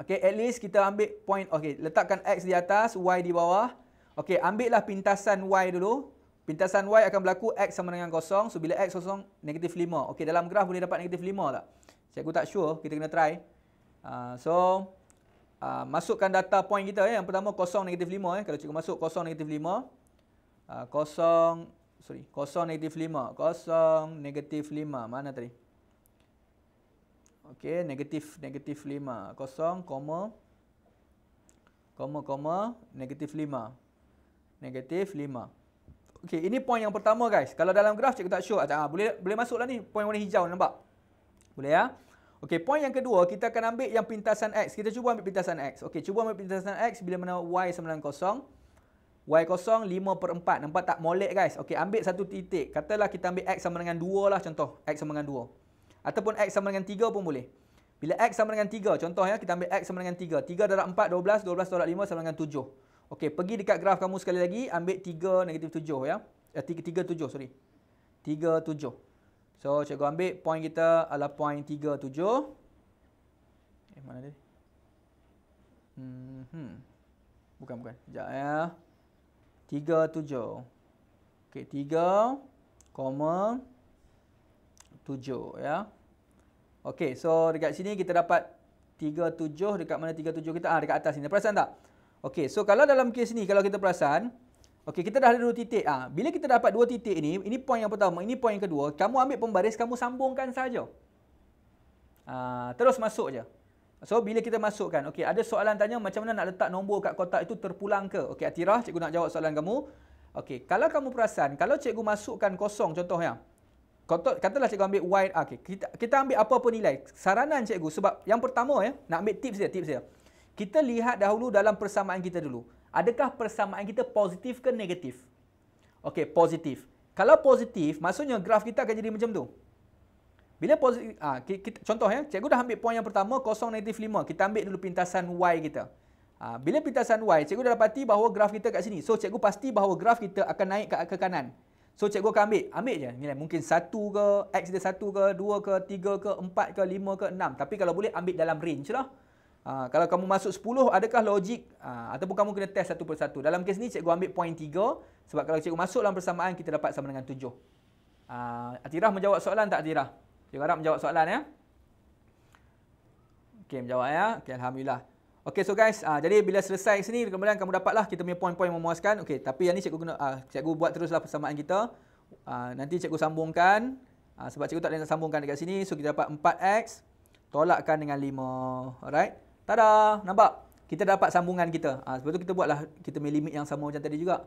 Okay, at least kita ambil point. Okay, letakkan X di atas, Y di bawah. Okey, ambillah pintasan y dulu. Pintasan y akan berlaku x sama dengan kosong. So, bila x kosong, negatif lima. Okey, dalam graf boleh dapat negatif lima tak? Cikgu tak sure. Kita kena try. Uh, so, uh, masukkan data point kita. Eh. Yang pertama, kosong negatif lima. Eh. Kalau cikgu masuk kosong negatif lima Uh, kosong, sorry. Kosong negatif lima Kosong negatif lima Mana tadi? Okey, negatif negatif lima Kosong, koma. Koma, koma, negatif lima negatif 5. Okey, ini poin yang pertama guys. Kalau dalam graf cikgu tak show, ah, boleh boleh masuklah ni poin warna hijau nampak. Boleh ya? Okey, poin yang kedua kita akan ambil yang pintasan x. Kita cuba ambil pintasan x. Okey, cuba ambil pintasan x bila mana y sama dengan kosong. Y kosong 5 per 4. Nampak tak molek guys? Okey, ambil satu titik. Katalah kita ambil X sama dengan 2 lah contoh. X sama dengan 2. Ataupun X sama dengan 3 pun boleh. Bila X sama dengan 3, contoh ya. Kita ambil X sama dengan 3. 3 darab 4, 12. 12 darab 5 sama dengan Okey, pergi dekat graf kamu sekali lagi, ambil 3 negatif 7 ya. Eh, 3, 7, sorry. 3, 7. So, cikgu ambil point kita adalah point 3, 7. Eh, mana dia? Hmm, bukan, bukan. Sekejap ya. 3, 7. Okey, 3, 7 ya. Okey, so dekat sini kita dapat 3, 7. Dekat mana 3, 7 kita? Ah, dekat atas sini. Perasan tak? Okey, so kalau dalam kes ni kalau kita perasan, okey kita dah ada dua titik. Ah, ha, bila kita dapat dua titik ini, ini point yang pertama, ini point yang kedua, kamu ambil pembaris kamu sambungkan saja. Ha, terus masuk je. So bila kita masukkan, okey ada soalan tanya macam mana nak letak nombor kat kotak itu terpulang ke? Okey Atirah, cikgu nak jawab soalan kamu. Okey, kalau kamu perasan, kalau cikgu masukkan kosong contohnya. Kotak katalah cikgu ambil white. Ah, okey, kita kita ambil apa-apa nilai. Saranan cikgu sebab yang pertama ya, nak ambil tips dia, tips dia. Kita lihat dahulu dalam persamaan kita dulu. Adakah persamaan kita positif ke negatif? Okey, positif. Kalau positif, maksudnya graf kita akan jadi macam tu. Bila positif, ah, ha, kita, contoh ya, cikgu dah ambil poin yang pertama, kosong negatif lima. Kita ambil dulu pintasan Y kita. Ha, bila pintasan Y, cikgu dah dapati bahawa graf kita kat sini. So, cikgu pasti bahawa graf kita akan naik ke, ke kanan. So, cikgu akan ambil. Ambil je nilai. Mungkin satu ke, X dia satu ke, dua ke, tiga ke, empat ke, lima ke, enam. Tapi kalau boleh, ambil dalam range lah. Ha, kalau kamu masuk 10, adakah logik ha, ataupun kamu kena test satu persatu. Dalam kes ni cikgu ambil point 3 sebab kalau cikgu masuk dalam persamaan kita dapat sama dengan 7. Ha, ah, Atirah menjawab soalan tak Atirah? Cikgu harap menjawab soalan ya. Okey menjawab ya. Okey Alhamdulillah. Okey so guys, ha, jadi bila selesai sini kemudian kamu dapatlah kita punya point-point poin memuaskan. Okey tapi yang ni cikgu, kena, ha, cikgu buat teruslah persamaan kita. Ha, nanti cikgu sambungkan. Ha, sebab cikgu tak boleh nak sambungkan dekat sini. So kita dapat 4X tolakkan dengan 5. Alright. Tada, nampak? Kita dapat sambungan kita. Ha, sebab tu kita buatlah kita punya limit yang sama macam tadi juga.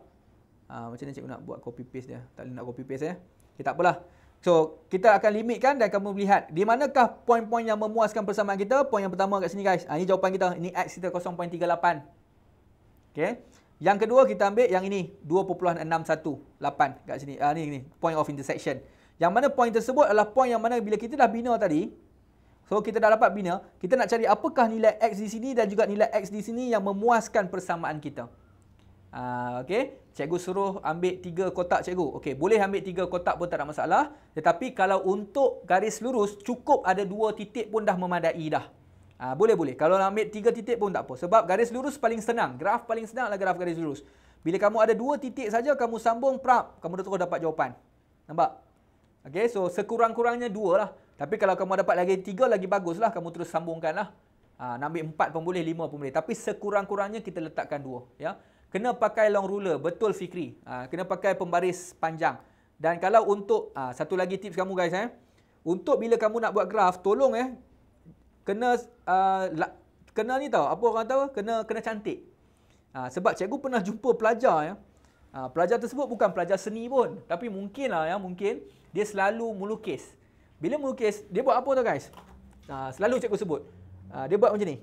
Ha, macam ni cikgu nak buat copy paste dia? Tak boleh nak copy paste ya. Eh? Okay, tak apalah. So, kita akan limitkan dan kamu lihat di manakah poin-poin yang memuaskan persamaan kita. Poin yang pertama kat sini guys. Ha, ini jawapan kita. Ini X kita 0.38. Okay. Yang kedua kita ambil yang ini. 2.618 kat sini. Ha, ini ini Point of intersection. Yang mana point tersebut adalah point yang mana bila kita dah bina tadi. So kita dah dapat bina, kita nak cari apakah nilai x di sini dan juga nilai x di sini yang memuaskan persamaan kita. Uh, ah, okay, cikgu suruh ambil tiga kotak cikgu. Okay, boleh ambil tiga kotak pun tak ada masalah. Tetapi kalau untuk garis lurus, cukup ada dua titik pun dah memadai dah. Boleh-boleh. Ah, uh, kalau nak ambil tiga titik pun tak apa. Sebab garis lurus paling senang. Graf paling senang lah graf garis lurus. Bila kamu ada dua titik saja, kamu sambung, prap, kamu dah terus dapat jawapan. Nampak? Okay, so sekurang-kurangnya dua lah. Tapi kalau kamu dapat lagi tiga, lagi baguslah. Kamu terus sambungkan lah. Ha, nak ambil empat pun boleh, lima pun boleh. Tapi sekurang-kurangnya kita letakkan dua. Ya? Kena pakai long ruler. Betul Fikri. Ha, kena pakai pembaris panjang. Dan kalau untuk, ha, satu lagi tips kamu guys. Eh? Untuk bila kamu nak buat graf, tolong eh. Kena, uh, kena ni tau. Apa orang tahu? Kena kena cantik. Ha, sebab cikgu pernah jumpa pelajar. Ya? Ha, pelajar tersebut bukan pelajar seni pun. Tapi mungkin lah ya, Mungkin dia selalu melukis. Bila melukis, dia buat apa tu guys? Uh, selalu cikgu sebut. Uh, dia buat macam ni.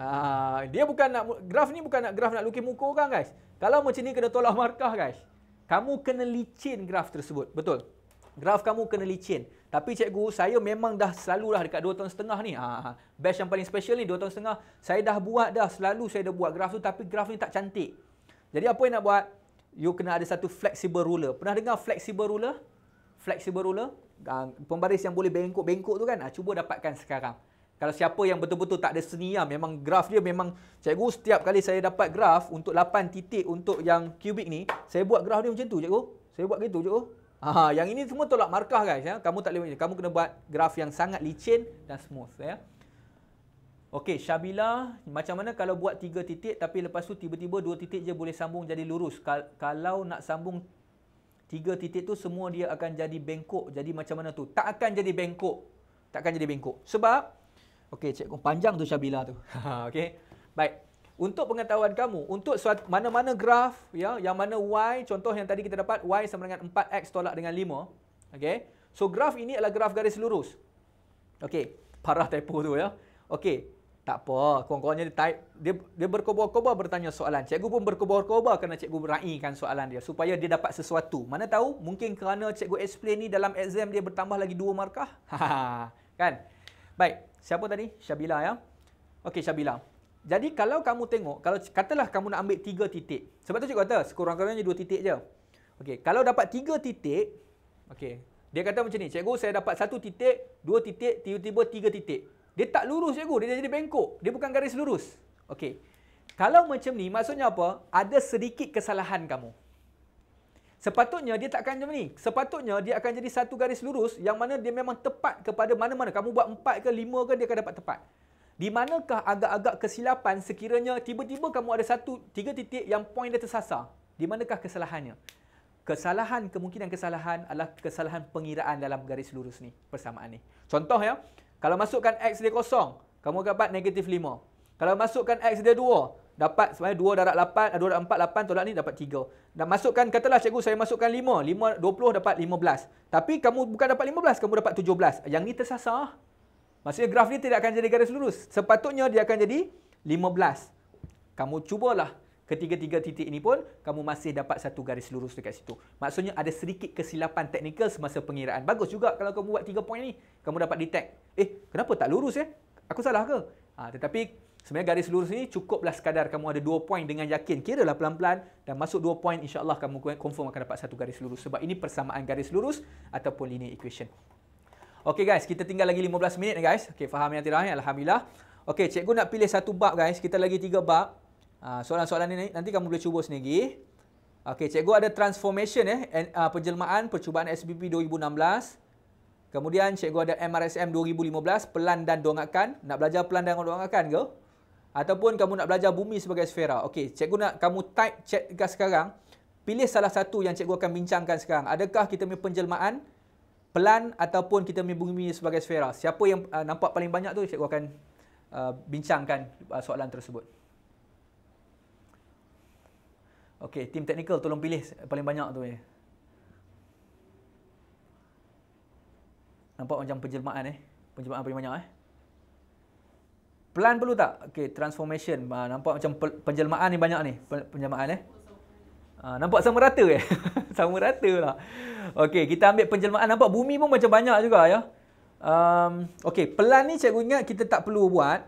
Uh, dia bukan nak, graf ni bukan nak graf nak lukis muka orang guys. Kalau macam ni kena tolak markah guys. Kamu kena licin graf tersebut. Betul. Graf kamu kena licin. Tapi cikgu, saya memang dah selalu dah dekat 2 tahun setengah ni. Uh, batch yang paling special ni 2 tahun setengah. Saya dah buat dah. Selalu saya dah buat graf tu. Tapi graf ni tak cantik. Jadi apa yang nak buat? you kena ada satu flexible ruler. Pernah dengar flexible ruler? Flexible ruler? Pembaris yang boleh bengkok-bengkok tu kan? Ah, cuba dapatkan sekarang. Kalau siapa yang betul-betul tak ada seni lah, memang graf dia memang, cikgu setiap kali saya dapat graf untuk 8 titik untuk yang kubik ni, saya buat graf dia macam tu cikgu. Saya buat gitu cikgu. Aha, yang ini semua tolak markah guys. Ya. Kamu tak boleh, kamu kena buat graf yang sangat licin dan smooth. Ya. Okey, Syabila, macam mana kalau buat tiga titik tapi lepas tu tiba-tiba dua titik je boleh sambung jadi lurus? kalau nak sambung tiga titik tu semua dia akan jadi bengkok. Jadi macam mana tu? Tak akan jadi bengkok. Tak akan jadi bengkok. Sebab Okey, cikgu panjang tu Syabila tu. <laughs> Okey. Baik. Untuk pengetahuan kamu, untuk mana-mana graf ya, yang mana y contoh yang tadi kita dapat y sama dengan 4x tolak dengan 5. Okey. So graf ini adalah graf garis lurus. Okey. Parah typo tu ya. Okey. Tak apa, kurang-kurangnya dia, dia, dia berkobar-kobar bertanya soalan. Cikgu pun berkobar-kobar kerana cikgu raikan soalan dia supaya dia dapat sesuatu. Mana tahu, mungkin kerana cikgu explain ni dalam exam dia bertambah lagi dua markah. <laughs> kan? Baik, siapa tadi? Syabila ya? Okey, Syabila. Jadi kalau kamu tengok, kalau katalah kamu nak ambil tiga titik. Sebab tu cikgu kata, sekurang-kurangnya dua titik je. Okey, kalau dapat tiga titik, okey. Dia kata macam ni, cikgu saya dapat satu titik, dua titik, tiba-tiba tiga titik. Dia tak lurus cikgu, dia jadi bengkok. Dia bukan garis lurus. Okey. Kalau macam ni, maksudnya apa? Ada sedikit kesalahan kamu. Sepatutnya dia takkan akan macam ni. Sepatutnya dia akan jadi satu garis lurus yang mana dia memang tepat kepada mana-mana. Kamu buat empat ke lima ke dia akan dapat tepat. Di manakah agak-agak kesilapan sekiranya tiba-tiba kamu ada satu, tiga titik yang point dia tersasar? Di manakah kesalahannya? Kesalahan, kemungkinan kesalahan adalah kesalahan pengiraan dalam garis lurus ni, persamaan ni. Contoh ya, kalau masukkan X dia kosong, kamu akan dapat negatif 5. Kalau masukkan X dia 2, dapat sebenarnya 2 darat 8, 2 darat 4, 8 tolak ni dapat 3. Dan masukkan, katalah cikgu saya masukkan 5, 5 20 dapat 15. Tapi kamu bukan dapat 15, kamu dapat 17. Yang ni tersasar. Maksudnya graf ni tidak akan jadi garis lurus. Sepatutnya dia akan jadi 15. Kamu cubalah ketiga-tiga titik ini pun kamu masih dapat satu garis lurus dekat situ. Maksudnya ada sedikit kesilapan teknikal semasa pengiraan. Bagus juga kalau kamu buat tiga poin ini, kamu dapat detect. Eh, kenapa tak lurus ya? Aku salah ke? Ha, tetapi sebenarnya garis lurus ini cukuplah sekadar kamu ada dua poin dengan yakin. Kira lah pelan-pelan dan masuk dua poin insyaAllah kamu confirm akan dapat satu garis lurus. Sebab ini persamaan garis lurus ataupun linear equation. Okay guys, kita tinggal lagi 15 minit guys. Okay, faham yang tidak? Alhamdulillah. Okay, cikgu nak pilih satu bab guys. Kita lagi tiga bab. Ah, soalan-soalan ni nanti kamu boleh cuba sendiri. Okey, cikgu ada transformation eh ah, penjelmaan percubaan SPP 2016. Kemudian cikgu ada MRSM 2015 pelan dan dongakan. Nak belajar pelan dan dongakan ke? Ataupun kamu nak belajar bumi sebagai sfera. Okey, cikgu nak kamu type chat dekat sekarang. Pilih salah satu yang cikgu akan bincangkan sekarang. Adakah kita punya penjelmaan pelan ataupun kita punya bumi sebagai sfera? Siapa yang uh, nampak paling banyak tu cikgu akan uh, bincangkan uh, soalan tersebut. Okay, tim teknikal, tolong pilih paling banyak tu ya. Nampak macam penjelmaan eh. Penjelmaan paling banyak eh. Plan perlu tak? Okay, transformation. Ah, nampak macam penjelmaan ni banyak ni. Penjelmaan eh. Ah, nampak sama rata eh. <laughs> sama rata lah. Okay, kita ambil penjelmaan. Nampak bumi pun macam banyak juga ya. Um, okay, pelan ni cikgu ingat kita tak perlu buat.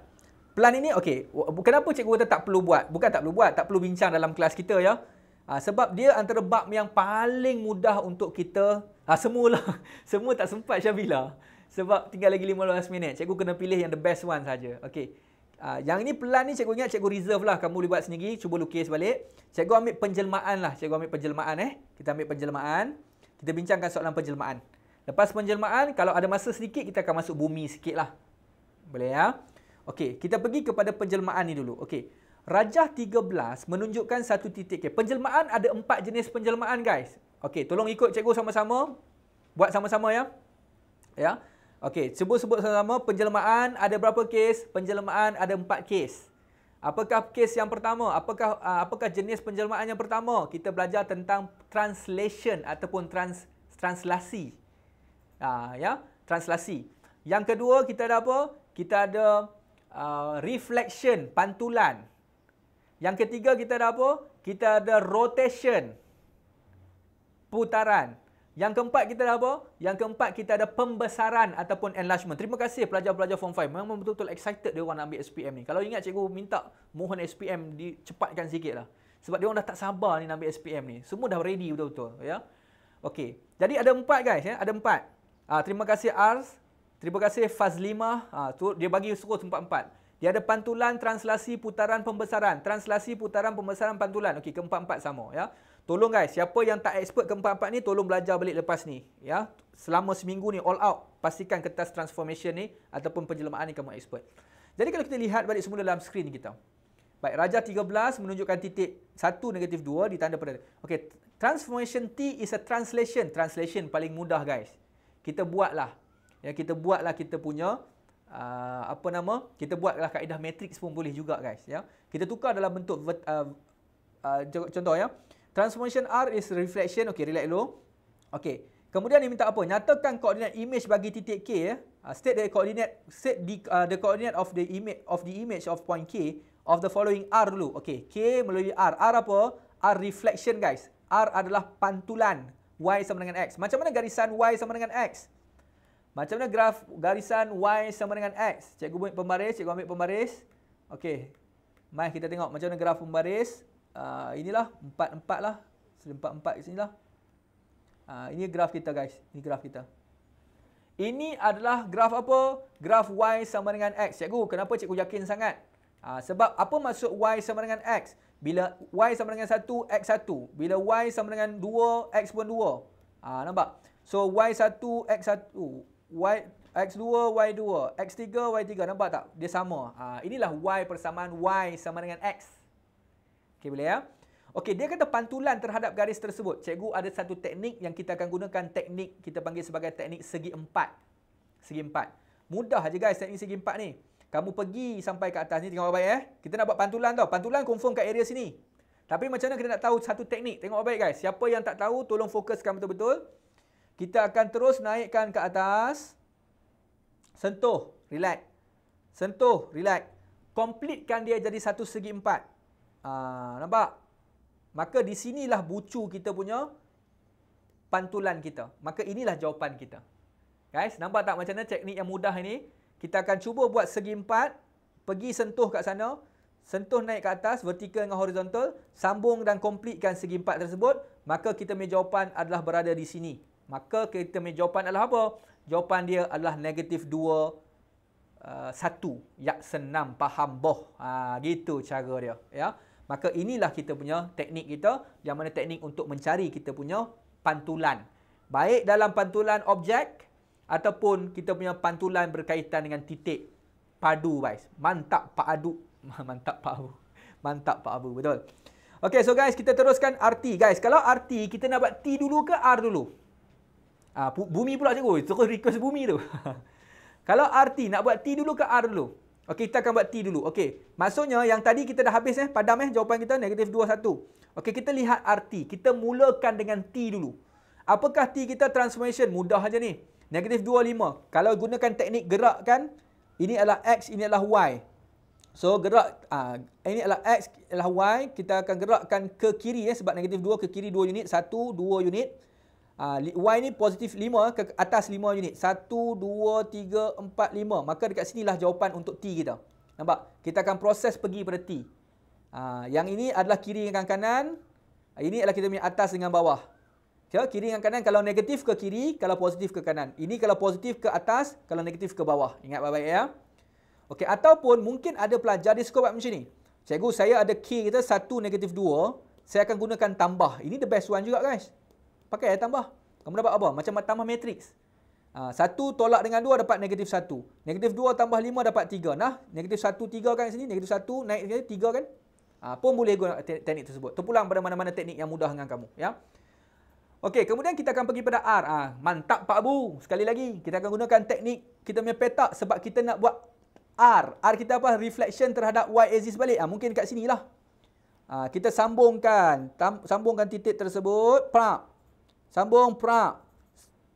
Plan ini, okey, kenapa cikgu kata tak perlu buat? Bukan tak perlu buat, tak perlu bincang dalam kelas kita ya. Ha, sebab dia antara bab yang paling mudah untuk kita, ha, lah, <laughs> semua tak sempat Syabila. Sebab tinggal lagi 15 minit, cikgu kena pilih yang the best one saja. Okey, ha, yang ini plan ni cikgu ingat cikgu reserve lah, kamu boleh buat sendiri, cuba lukis balik. Cikgu ambil penjelmaan lah, cikgu ambil penjelmaan eh. Kita ambil penjelmaan, kita bincangkan soalan penjelmaan. Lepas penjelmaan, kalau ada masa sedikit, kita akan masuk bumi sikit lah. Boleh ya? Okey, kita pergi kepada penjelmaan ni dulu. Okey. Rajah 13 menunjukkan satu titik. Okay. Penjelmaan ada empat jenis penjelmaan, guys. Okey, tolong ikut cikgu sama-sama. Buat sama-sama ya. Ya. Okey, sebut-sebut sama-sama penjelmaan ada berapa kes? Penjelmaan ada empat kes. Apakah kes yang pertama? Apakah ah, apakah jenis penjelmaan yang pertama? Kita belajar tentang translation ataupun trans translasi. Ah, ya, translasi. Yang kedua kita ada apa? Kita ada Uh, reflection, pantulan. Yang ketiga kita ada apa? Kita ada rotation, putaran. Yang keempat kita ada apa? Yang keempat kita ada pembesaran ataupun enlargement. Terima kasih pelajar-pelajar Form 5. Memang betul-betul excited dia orang nak ambil SPM ni. Kalau ingat cikgu minta mohon SPM dicepatkan sikit lah. Sebab dia orang dah tak sabar ni nak ambil SPM ni. Semua dah ready betul-betul. Ya? Okay. Jadi ada empat guys. Ya? Ada empat. Ah, terima kasih Ars. Terima kasih Fazlima. Ha, tu, dia bagi suruh empat-empat. Dia ada pantulan translasi putaran pembesaran. Translasi putaran pembesaran pantulan. Okey, keempat-empat sama. Ya. Tolong guys, siapa yang tak expert keempat-empat ni, tolong belajar balik lepas ni. Ya. Selama seminggu ni, all out. Pastikan kertas transformation ni ataupun penjelamaan ni kamu expert. Jadi kalau kita lihat balik semula dalam skrin kita. Baik, Raja 13 menunjukkan titik 1 negatif 2 ditanda pada. Okey, transformation T is a translation. Translation paling mudah guys. Kita buatlah ya kita buatlah kita punya uh, apa nama kita buatlah kaedah matriks pun boleh juga guys ya kita tukar dalam bentuk uh, uh, contoh ya transformation r is reflection okey relax dulu okey kemudian dia minta apa nyatakan koordinat image bagi titik k ya uh, state the coordinate set the, uh, the coordinate of the image of the image of point k of the following r dulu okey k melalui r r apa r reflection guys r adalah pantulan y sama dengan x macam mana garisan y sama dengan x macam mana graf garisan Y sama dengan X? Cikgu ambil pembaris, cikgu ambil pembaris. Okey. Mai kita tengok macam mana graf pembaris. Uh, inilah 4-4 lah. Selepas empat. 4 kat sini lah. Uh, ah, ini graf kita guys. Ini graf kita. Ini adalah graf apa? Graf Y sama dengan X. Cikgu, kenapa cikgu yakin sangat? Uh, sebab apa maksud Y sama dengan X? Bila Y sama dengan 1, X 1. Bila Y sama dengan 2, X pun 2. Uh, nampak? So, Y1, X1 y, x2, y2, x3, y3. Nampak tak? Dia sama. Ha, inilah y persamaan y sama dengan x. Okey, boleh ya? Okey, dia kata pantulan terhadap garis tersebut. Cikgu ada satu teknik yang kita akan gunakan teknik kita panggil sebagai teknik segi empat. Segi empat. Mudah aja guys teknik segi empat ni. Kamu pergi sampai ke atas ni. Tengok baik-baik eh. Kita nak buat pantulan tau. Pantulan confirm kat area sini. Tapi macam mana kita nak tahu satu teknik? Tengok baik-baik guys. Siapa yang tak tahu, tolong fokuskan betul-betul. Kita akan terus naikkan ke atas. Sentuh, relax. Sentuh, relax. Komplitkan dia jadi satu segi empat. Ha, nampak? Maka di sinilah bucu kita punya pantulan kita. Maka inilah jawapan kita. Guys, nampak tak macam mana teknik yang mudah ini? Kita akan cuba buat segi empat. Pergi sentuh kat sana. Sentuh naik ke atas, vertikal dengan horizontal. Sambung dan komplitkan segi empat tersebut. Maka kita punya jawapan adalah berada di sini. Maka kita punya jawapan adalah apa? Jawapan dia adalah negatif 2, uh, 1. Yak senam, faham boh. Ha, gitu cara dia. Ya. Maka inilah kita punya teknik kita. Yang mana teknik untuk mencari kita punya pantulan. Baik dalam pantulan objek ataupun kita punya pantulan berkaitan dengan titik padu guys. Mantap Pak Adu. <laughs> Mantap Pak Abu. Mantap Pak Abu. Betul. Okay so guys kita teruskan RT guys. Kalau RT kita nak buat T dulu ke R dulu? Ah, bu- bumi pula cikgu. Terus request bumi tu. <laughs> Kalau RT, nak buat T dulu ke R dulu? Okey, kita akan buat T dulu. Okey, maksudnya yang tadi kita dah habis eh. Padam eh jawapan kita. Negatif 2, 1. Okey, kita lihat RT. Kita mulakan dengan T dulu. Apakah T kita transformation? Mudah saja ni. Negatif 2, 5. Kalau gunakan teknik gerak kan, ini adalah X, ini adalah Y. So, gerak, uh, ini adalah X, ini adalah Y. Kita akan gerakkan ke kiri eh, sebab negatif 2 ke kiri 2 unit. 1, 2 unit. Ah, y ni positif 5 ke atas 5 unit. 1, 2, 3, 4, 5. Maka dekat lah jawapan untuk T kita. Nampak? Kita akan proses pergi pada T. Ha, yang ini adalah kiri dengan kanan. Ah, ini adalah kita punya atas dengan bawah. Ya, kiri dengan kanan. Kalau negatif ke kiri, kalau positif ke kanan. Ini kalau positif ke atas, kalau negatif ke bawah. Ingat baik-baik ya. okay ataupun mungkin ada pelajar di sekolah macam ni. Cikgu, saya ada K kita 1, negatif 2. Saya akan gunakan tambah. Ini the best one juga guys pakai air tambah. Kamu dapat apa? Macam tambah matrix. Ha, satu tolak dengan dua dapat negatif satu. Negatif dua tambah lima dapat tiga. Nah, negatif satu tiga kan sini. Negatif satu naik ke tiga kan. Ha, pun boleh guna teknik tersebut. Terpulang pada mana-mana teknik yang mudah dengan kamu. Ya. Okey, kemudian kita akan pergi pada R. Ha, mantap Pak Abu. Sekali lagi, kita akan gunakan teknik kita punya petak sebab kita nak buat R. R kita apa? Reflection terhadap Y axis balik. Ha, mungkin dekat sinilah. Ha, kita sambungkan. Tam, sambungkan titik tersebut. Plak. Sambung pra.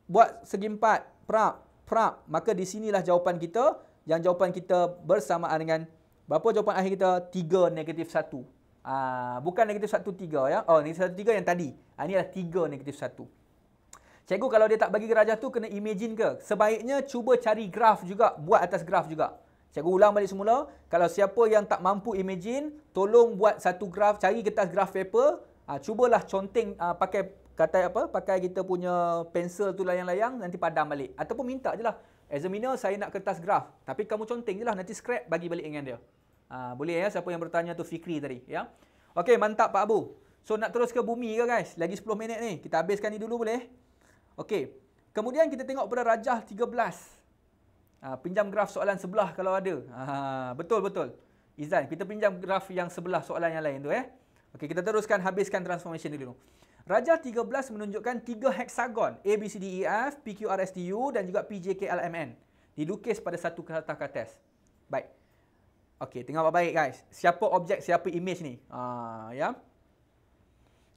Buat segi empat. Pra. Pra. Maka di sinilah jawapan kita. Yang jawapan kita bersamaan dengan berapa jawapan akhir kita? tiga negatif satu Aa, ah, bukan negatif satu tiga Ya? Oh, negatif satu tiga yang tadi. Ha, ini adalah tiga negatif satu Cikgu kalau dia tak bagi gerajah tu kena imagine ke? Sebaiknya cuba cari graf juga. Buat atas graf juga. Cikgu ulang balik semula. Kalau siapa yang tak mampu imagine, tolong buat satu graf. Cari kertas graf paper. Ha, cubalah conteng ha, pakai Kata apa pakai kita punya pensel tu layang-layang nanti padam balik ataupun minta je lah examiner saya nak kertas graf tapi kamu conteng je lah nanti scrap bagi balik dengan dia ha, boleh ya siapa yang bertanya tu Fikri tadi ya ok mantap Pak Abu so nak terus ke bumi ke guys lagi 10 minit ni kita habiskan ni dulu boleh ok kemudian kita tengok pada rajah 13 ha, pinjam graf soalan sebelah kalau ada betul-betul ha, Izan kita pinjam graf yang sebelah soalan yang lain tu eh. ok kita teruskan habiskan transformation dulu Raja 13 menunjukkan tiga heksagon A, B, C, D, E, F, P, Q, R, S, T, U dan juga P, J, K, L, M, N dilukis pada satu kata kertas. Baik. Okey, tengok apa baik guys. Siapa objek, siapa image ni? Ha, ya.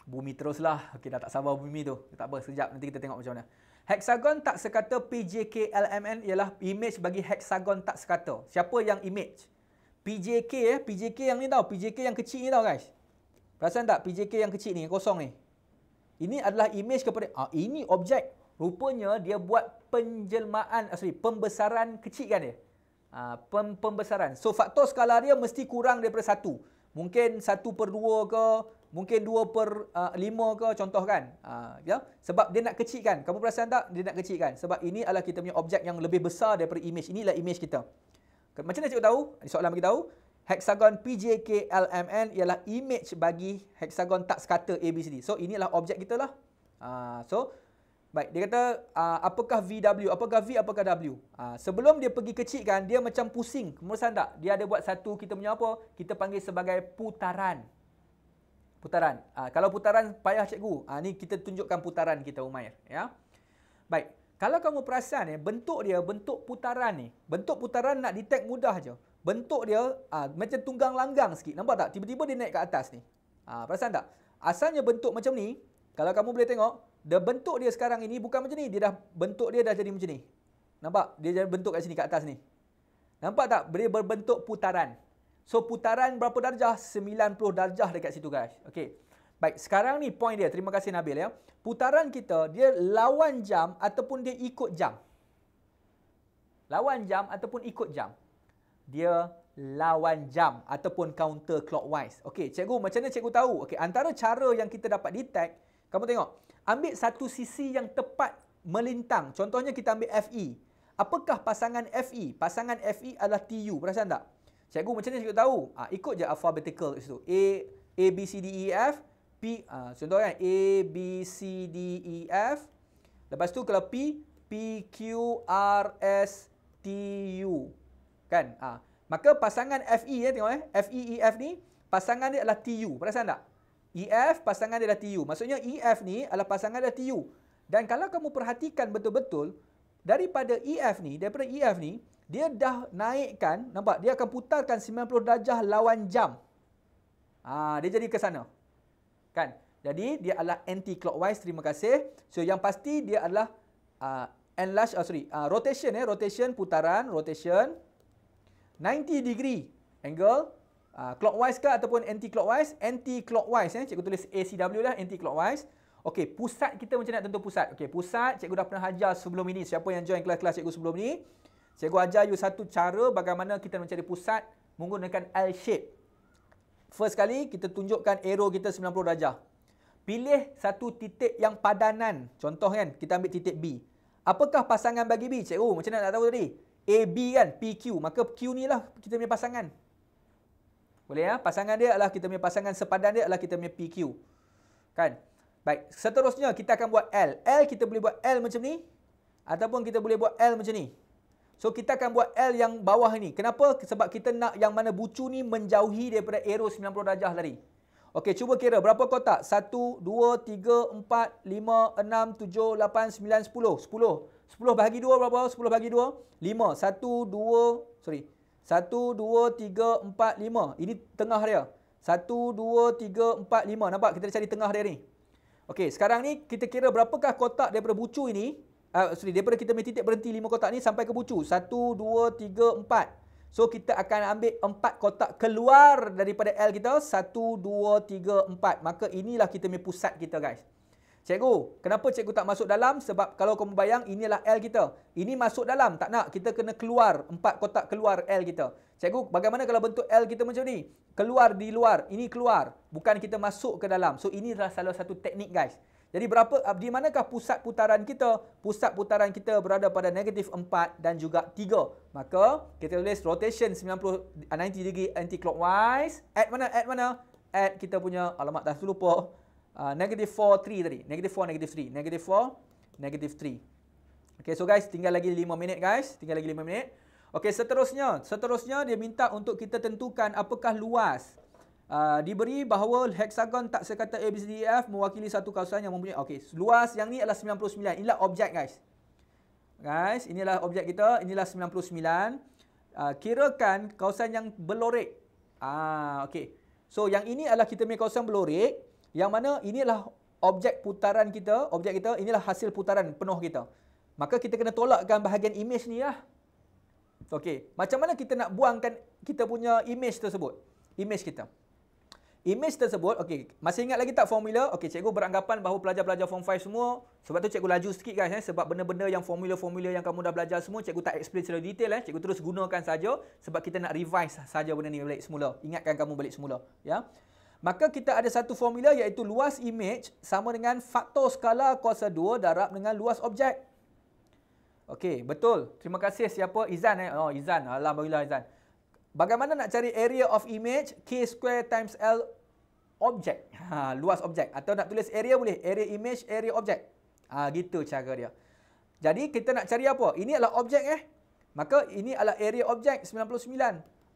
Bumi teruslah. Okey, dah tak sabar bumi tu. Tak apa, sekejap nanti kita tengok macam mana. Heksagon tak sekata M N ialah image bagi heksagon tak sekata. Siapa yang image? P J PJK eh, K yang ni tau, K yang kecil ni tau guys. Perasan tak P J K yang kecil ni, kosong ni? Ini adalah image kepada ah ini objek. Rupanya dia buat penjelmaan ah, sorry, pembesaran kecil kan dia. Uh, pem pembesaran. So faktor skala dia mesti kurang daripada satu. Mungkin satu per dua ke Mungkin dua per uh, ah, 5 ke contoh kan. Uh, yeah? Sebab dia nak kecilkan. Kamu perasan tak? Dia nak kecilkan. Sebab ini adalah kita punya objek yang lebih besar daripada image. Inilah image kita. Macam mana cikgu tahu? Soalan bagi tahu. Hexagon PJKLMN ialah image bagi hexagon tak sekata ABCD. So ini adalah objek kita lah. Uh, so baik dia kata uh, apakah VW, apakah V, apakah W. Uh, sebelum dia pergi kecil kan, dia macam pusing. Kemudian tak? Dia ada buat satu kita punya apa? Kita panggil sebagai putaran. Putaran. Uh, kalau putaran payah cikgu. Uh, ni kita tunjukkan putaran kita Umair. Ya. Baik. Kalau kamu perasan ni, eh, bentuk dia bentuk putaran ni. Bentuk putaran nak detect mudah je bentuk dia ha, macam tunggang langgang sikit. Nampak tak? Tiba-tiba dia naik ke atas ni. Ha, perasan tak? Asalnya bentuk macam ni, kalau kamu boleh tengok, dia bentuk dia sekarang ini bukan macam ni. Dia dah bentuk dia dah jadi macam ni. Nampak? Dia jadi bentuk kat sini kat atas ni. Nampak tak? Dia berbentuk putaran. So putaran berapa darjah? 90 darjah dekat situ guys. Okey. Baik, sekarang ni point dia. Terima kasih Nabil ya. Putaran kita dia lawan jam ataupun dia ikut jam. Lawan jam ataupun ikut jam dia lawan jam ataupun counter clockwise. Okey, cikgu macam mana cikgu tahu? Okey, antara cara yang kita dapat detect, kamu tengok. Ambil satu sisi yang tepat melintang. Contohnya kita ambil FE. Apakah pasangan FE? Pasangan FE adalah TU. Perasan tak? Cikgu macam mana cikgu tahu? Ah, ha, ikut je alphabetical itu. A A B C D E F P ha, contohnya kan, A B C D E F. Lepas tu kalau P P Q R S T U kan ha. maka pasangan FE ya tengok eh FEEF e e ni pasangan dia adalah TU perasan tak EF pasangan dia adalah TU maksudnya EF ni adalah pasangan dia TU dan kalau kamu perhatikan betul-betul daripada EF ni daripada EF ni dia dah naikkan nampak dia akan putarkan 90 darjah lawan jam ha, dia jadi ke sana kan jadi dia adalah anti clockwise terima kasih so yang pasti dia adalah uh, enlarge oh, sorry uh, rotation eh rotation putaran rotation 90 degree angle uh, clockwise ke ataupun anti-clockwise? Anti-clockwise. Eh? Cikgu tulis ACW lah, anti-clockwise. Okey, pusat kita macam nak tentu pusat. Okey, pusat cikgu dah pernah ajar sebelum ini. Siapa yang join kelas-kelas cikgu sebelum ni? Cikgu ajar you satu cara bagaimana kita mencari pusat menggunakan L-shape. First kali, kita tunjukkan arrow kita 90 darjah. Pilih satu titik yang padanan. Contoh kan, kita ambil titik B. Apakah pasangan bagi B, cikgu? Macam mana nak tahu tadi? AB kan PQ maka Q ni lah kita punya pasangan boleh ya pasangan dia adalah kita punya pasangan sepadan dia adalah kita punya PQ kan baik seterusnya kita akan buat L L kita boleh buat L macam ni ataupun kita boleh buat L macam ni so kita akan buat L yang bawah ni kenapa sebab kita nak yang mana bucu ni menjauhi daripada arrow 90 darjah tadi Okey, cuba kira berapa kotak? 1, 2, 3, 4, 5, 6, 7, 8, 9, 10. 10 bahagi 2 berapa? 10 bahagi 2? 5. 1, 2, sorry. 1, 2, 3, 4, 5. Ini tengah dia. 1, 2, 3, 4, 5. Nampak? Kita cari tengah dia ni. Okey, sekarang ni kita kira berapakah kotak daripada bucu ini. Uh, sorry, daripada kita punya titik berhenti 5 kotak ni sampai ke bucu. 1, 2, 3, 4. So kita akan ambil empat kotak keluar daripada L kita satu dua tiga empat. Maka inilah kita punya pusat kita guys. Cikgu, kenapa cikgu tak masuk dalam? Sebab kalau kamu bayang inilah L kita. Ini masuk dalam, tak nak. Kita kena keluar empat kotak keluar L kita. Cikgu, bagaimana kalau bentuk L kita macam ni? Keluar di luar, ini keluar, bukan kita masuk ke dalam. So inilah salah satu teknik guys. Jadi berapa ah, di manakah pusat putaran kita? Pusat putaran kita berada pada negatif 4 dan juga 3. Maka kita tulis rotation 90 90 ah, degree anti clockwise. At mana? At mana? At kita punya alamat dah lupa. Uh, ah, negatif 4 3 tadi. Negatif 4 negatif 3. Negatif 4 negatif 3. Okay, so guys tinggal lagi 5 minit guys. Tinggal lagi 5 minit. Okay, seterusnya. Seterusnya dia minta untuk kita tentukan apakah luas uh, diberi bahawa hexagon tak sekata ABCDEF mewakili satu kawasan yang mempunyai okey luas yang ni adalah 99 inilah objek guys guys inilah objek kita inilah 99 uh, ah, kirakan kawasan yang belorek ah uh, okey so yang ini adalah kita punya kawasan belorek yang mana inilah objek putaran kita objek kita inilah hasil putaran penuh kita maka kita kena tolakkan bahagian image ni lah Okey, macam mana kita nak buangkan kita punya image tersebut? Image kita. Image tersebut, okay, masih ingat lagi tak formula? Okay, cikgu beranggapan bahawa pelajar-pelajar form 5 semua, sebab tu cikgu laju sikit guys eh, sebab benda-benda yang formula-formula yang kamu dah belajar semua, cikgu tak explain secara detail eh, cikgu terus gunakan saja sebab kita nak revise saja benda ni balik semula. Ingatkan kamu balik semula, ya. Maka kita ada satu formula iaitu luas image sama dengan faktor skala kuasa 2 darab dengan luas objek. Okay, betul. Terima kasih siapa? Izan eh. Oh, Izan. Alhamdulillah lah Izan. Izan. Bagaimana nak cari area of image K square times L objek Ha, luas objek Atau nak tulis area boleh. Area image, area objek Ha, gitu cara dia. Jadi kita nak cari apa? Ini adalah objek eh. Maka ini adalah area objek 99.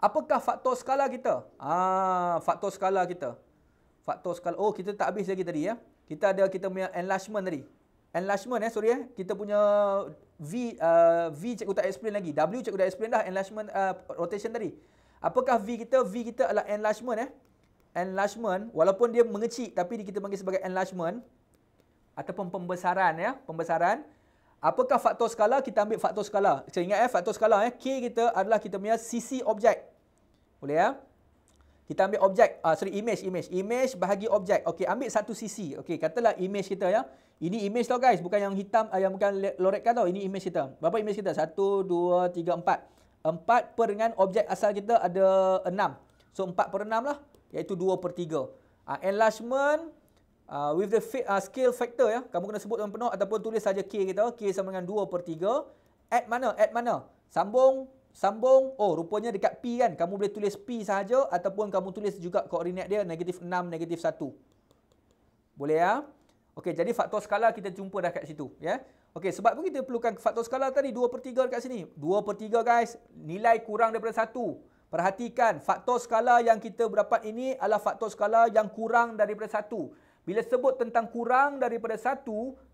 Apakah faktor skala kita? Ah, faktor skala kita. Faktor skala. Oh, kita tak habis lagi tadi ya. Kita ada kita punya enlargement tadi enlargement eh sorry eh kita punya v uh, v cikgu tak explain lagi w cikgu dah explain dah enlargement uh, rotation tadi apakah v kita v kita adalah enlargement eh enlargement walaupun dia mengecil tapi kita panggil sebagai enlargement ataupun pembesaran ya pembesaran apakah faktor skala kita ambil faktor skala saya ingat eh faktor skala eh k kita adalah kita punya cc objek boleh ya eh? kita ambil objek uh, sorry image image image bahagi objek okey ambil satu sisi okey katalah image kita ya ini image tau guys bukan yang hitam uh, yang bukan loretkan tau ini image kita berapa image kita Satu, dua, tiga, empat, empat per dengan objek asal kita ada enam, so empat per enam lah iaitu dua per 3 uh, ah, enlargement uh, with the uh, scale factor ya kamu kena sebut dengan penuh ataupun tulis saja k kita k sama dengan dua per 3 add mana add mana sambung sambung oh rupanya dekat p kan kamu boleh tulis p sahaja, ataupun kamu tulis juga koordinat dia negatif 6 negatif 1 boleh ya okey jadi faktor skala kita jumpa dah kat situ ya yeah? okey sebab tu kita perlukan faktor skala tadi 2/3 dekat sini 2/3 guys nilai kurang daripada 1 perhatikan faktor skala yang kita dapat ini adalah faktor skala yang kurang daripada 1 bila sebut tentang kurang daripada 1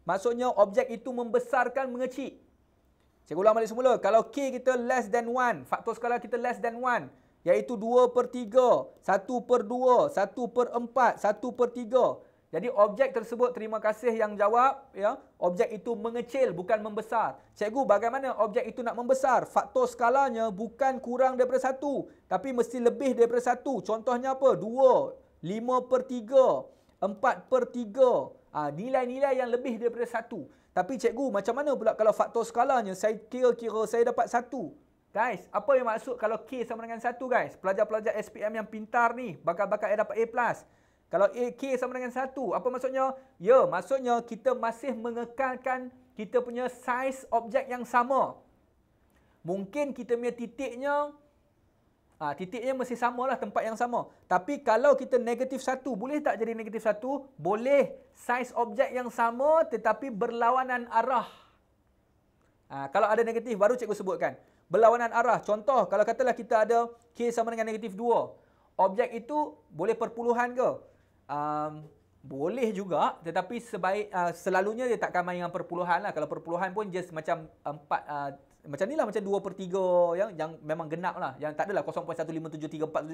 maksudnya objek itu membesarkan mengecil saya ulang balik semula. Kalau K kita less than 1, faktor skala kita less than 1, iaitu 2 per 3, 1 per 2, 1 per 4, 1 per 3. Jadi objek tersebut, terima kasih yang jawab, ya objek itu mengecil bukan membesar. Cikgu, bagaimana objek itu nak membesar? Faktor skalanya bukan kurang daripada 1, tapi mesti lebih daripada 1. Contohnya apa? 2, 5 per 3, 4 per 3. Ah, nilai-nilai yang lebih daripada 1. Tapi cikgu, macam mana pula kalau faktor skalanya saya kira-kira saya dapat satu? Guys, apa yang maksud kalau K sama dengan satu guys? Pelajar-pelajar SPM yang pintar ni bakal-bakal saya dapat A+. plus. Kalau A, K sama dengan satu, apa maksudnya? Ya, maksudnya kita masih mengekalkan kita punya size objek yang sama. Mungkin kita punya titiknya Ha, titiknya mesti sama lah tempat yang sama. Tapi kalau kita negatif satu, boleh tak jadi negatif satu? Boleh. Size objek yang sama tetapi berlawanan arah. Ha, kalau ada negatif, baru cikgu sebutkan. Berlawanan arah. Contoh, kalau katalah kita ada K sama dengan negatif dua, Objek itu boleh perpuluhan ke? Um, boleh juga. Tetapi sebaik uh, selalunya dia takkan main dengan perpuluhan lah. Kalau perpuluhan pun just macam 4, macam ni lah macam 2 per 3 yang, yang memang genap lah. Yang tak adalah tu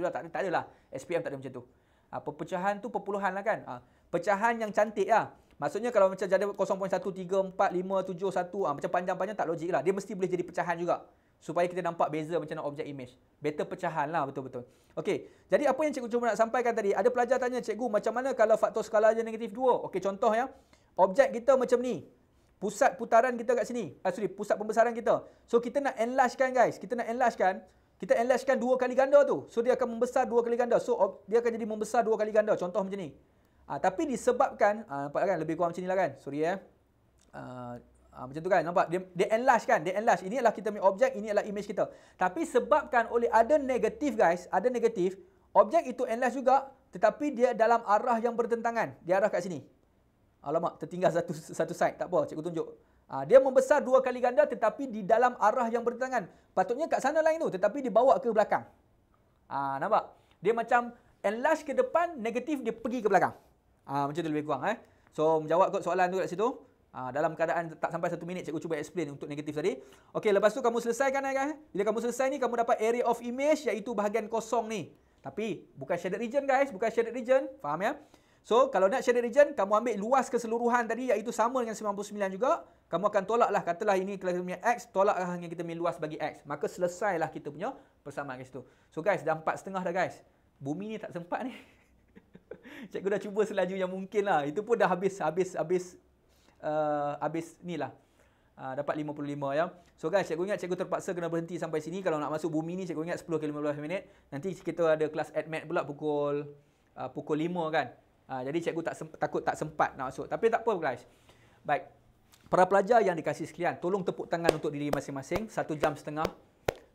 lah. Tak, tak adalah. SPM tak ada macam tu. Ha, ah, pecahan tu perpuluhan lah kan. Ha, pecahan yang cantik lah. Maksudnya kalau macam jadi 0.134571 ha, ah, macam panjang-panjang tak logik lah. Dia mesti boleh jadi pecahan juga. Supaya kita nampak beza macam objek image. Better pecahan lah betul-betul. Okay. Jadi apa yang cikgu cuma nak sampaikan tadi. Ada pelajar tanya cikgu macam mana kalau faktor skala je negatif 2. Okay contoh ya. Objek kita macam ni pusat putaran kita kat sini. Uh, sorry, pusat pembesaran kita. So kita nak enlargekan guys. Kita nak enlargekan. Kita enlargekan dua kali ganda tu. So dia akan membesar dua kali ganda. So dia akan jadi membesar dua kali ganda. Contoh macam ni. Uh, tapi disebabkan, uh, nampak kan? Lebih kurang macam ni lah kan? Sorry eh. Uh, uh, macam tu kan? Nampak? Dia, dia enlarge kan? Dia enlarge. Ini adalah kita punya objek. Ini adalah image kita. Tapi sebabkan oleh ada negatif guys. Ada negatif. Objek itu enlarge juga. Tetapi dia dalam arah yang bertentangan. Dia arah kat sini. Alamak, tertinggal satu satu side. Tak apa, cikgu tunjuk. Ha, dia membesar dua kali ganda tetapi di dalam arah yang bertentangan. Patutnya kat sana lain tu tetapi dibawa ke belakang. Ha, nampak? Dia macam enlarge ke depan, negatif dia pergi ke belakang. Ha, macam tu lebih kurang. Eh? So, menjawab kot soalan tu kat situ. Ha, dalam keadaan tak sampai satu minit, cikgu cuba explain untuk negatif tadi. Okey, lepas tu kamu selesaikan. Eh? Bila kamu selesai ni, kamu dapat area of image iaitu bahagian kosong ni. Tapi, bukan shaded region guys. Bukan shaded region. Faham ya? So, kalau nak shaded region, kamu ambil luas keseluruhan tadi iaitu sama dengan 99 juga. Kamu akan tolaklah, katalah ini kalau kita punya X, tolaklah yang kita punya luas bagi X. Maka selesailah kita punya persamaan kat situ. So guys, dah setengah dah guys. Bumi ni tak sempat ni. <laughs> Cikgu dah cuba selaju yang mungkin lah. Itu pun dah habis, habis, habis, uh, habis ni lah. Uh, dapat 55 ya. So guys, cikgu ingat cikgu terpaksa kena berhenti sampai sini. Kalau nak masuk bumi ni, cikgu ingat 10 ke 15 minit. Nanti kita ada kelas admit pula pukul uh, pukul 5 kan. Ha, jadi cikgu tak sem- takut tak sempat nak masuk. Tapi tak apa guys. Baik. Para pelajar yang dikasih sekalian, tolong tepuk tangan untuk diri masing-masing. Satu jam setengah.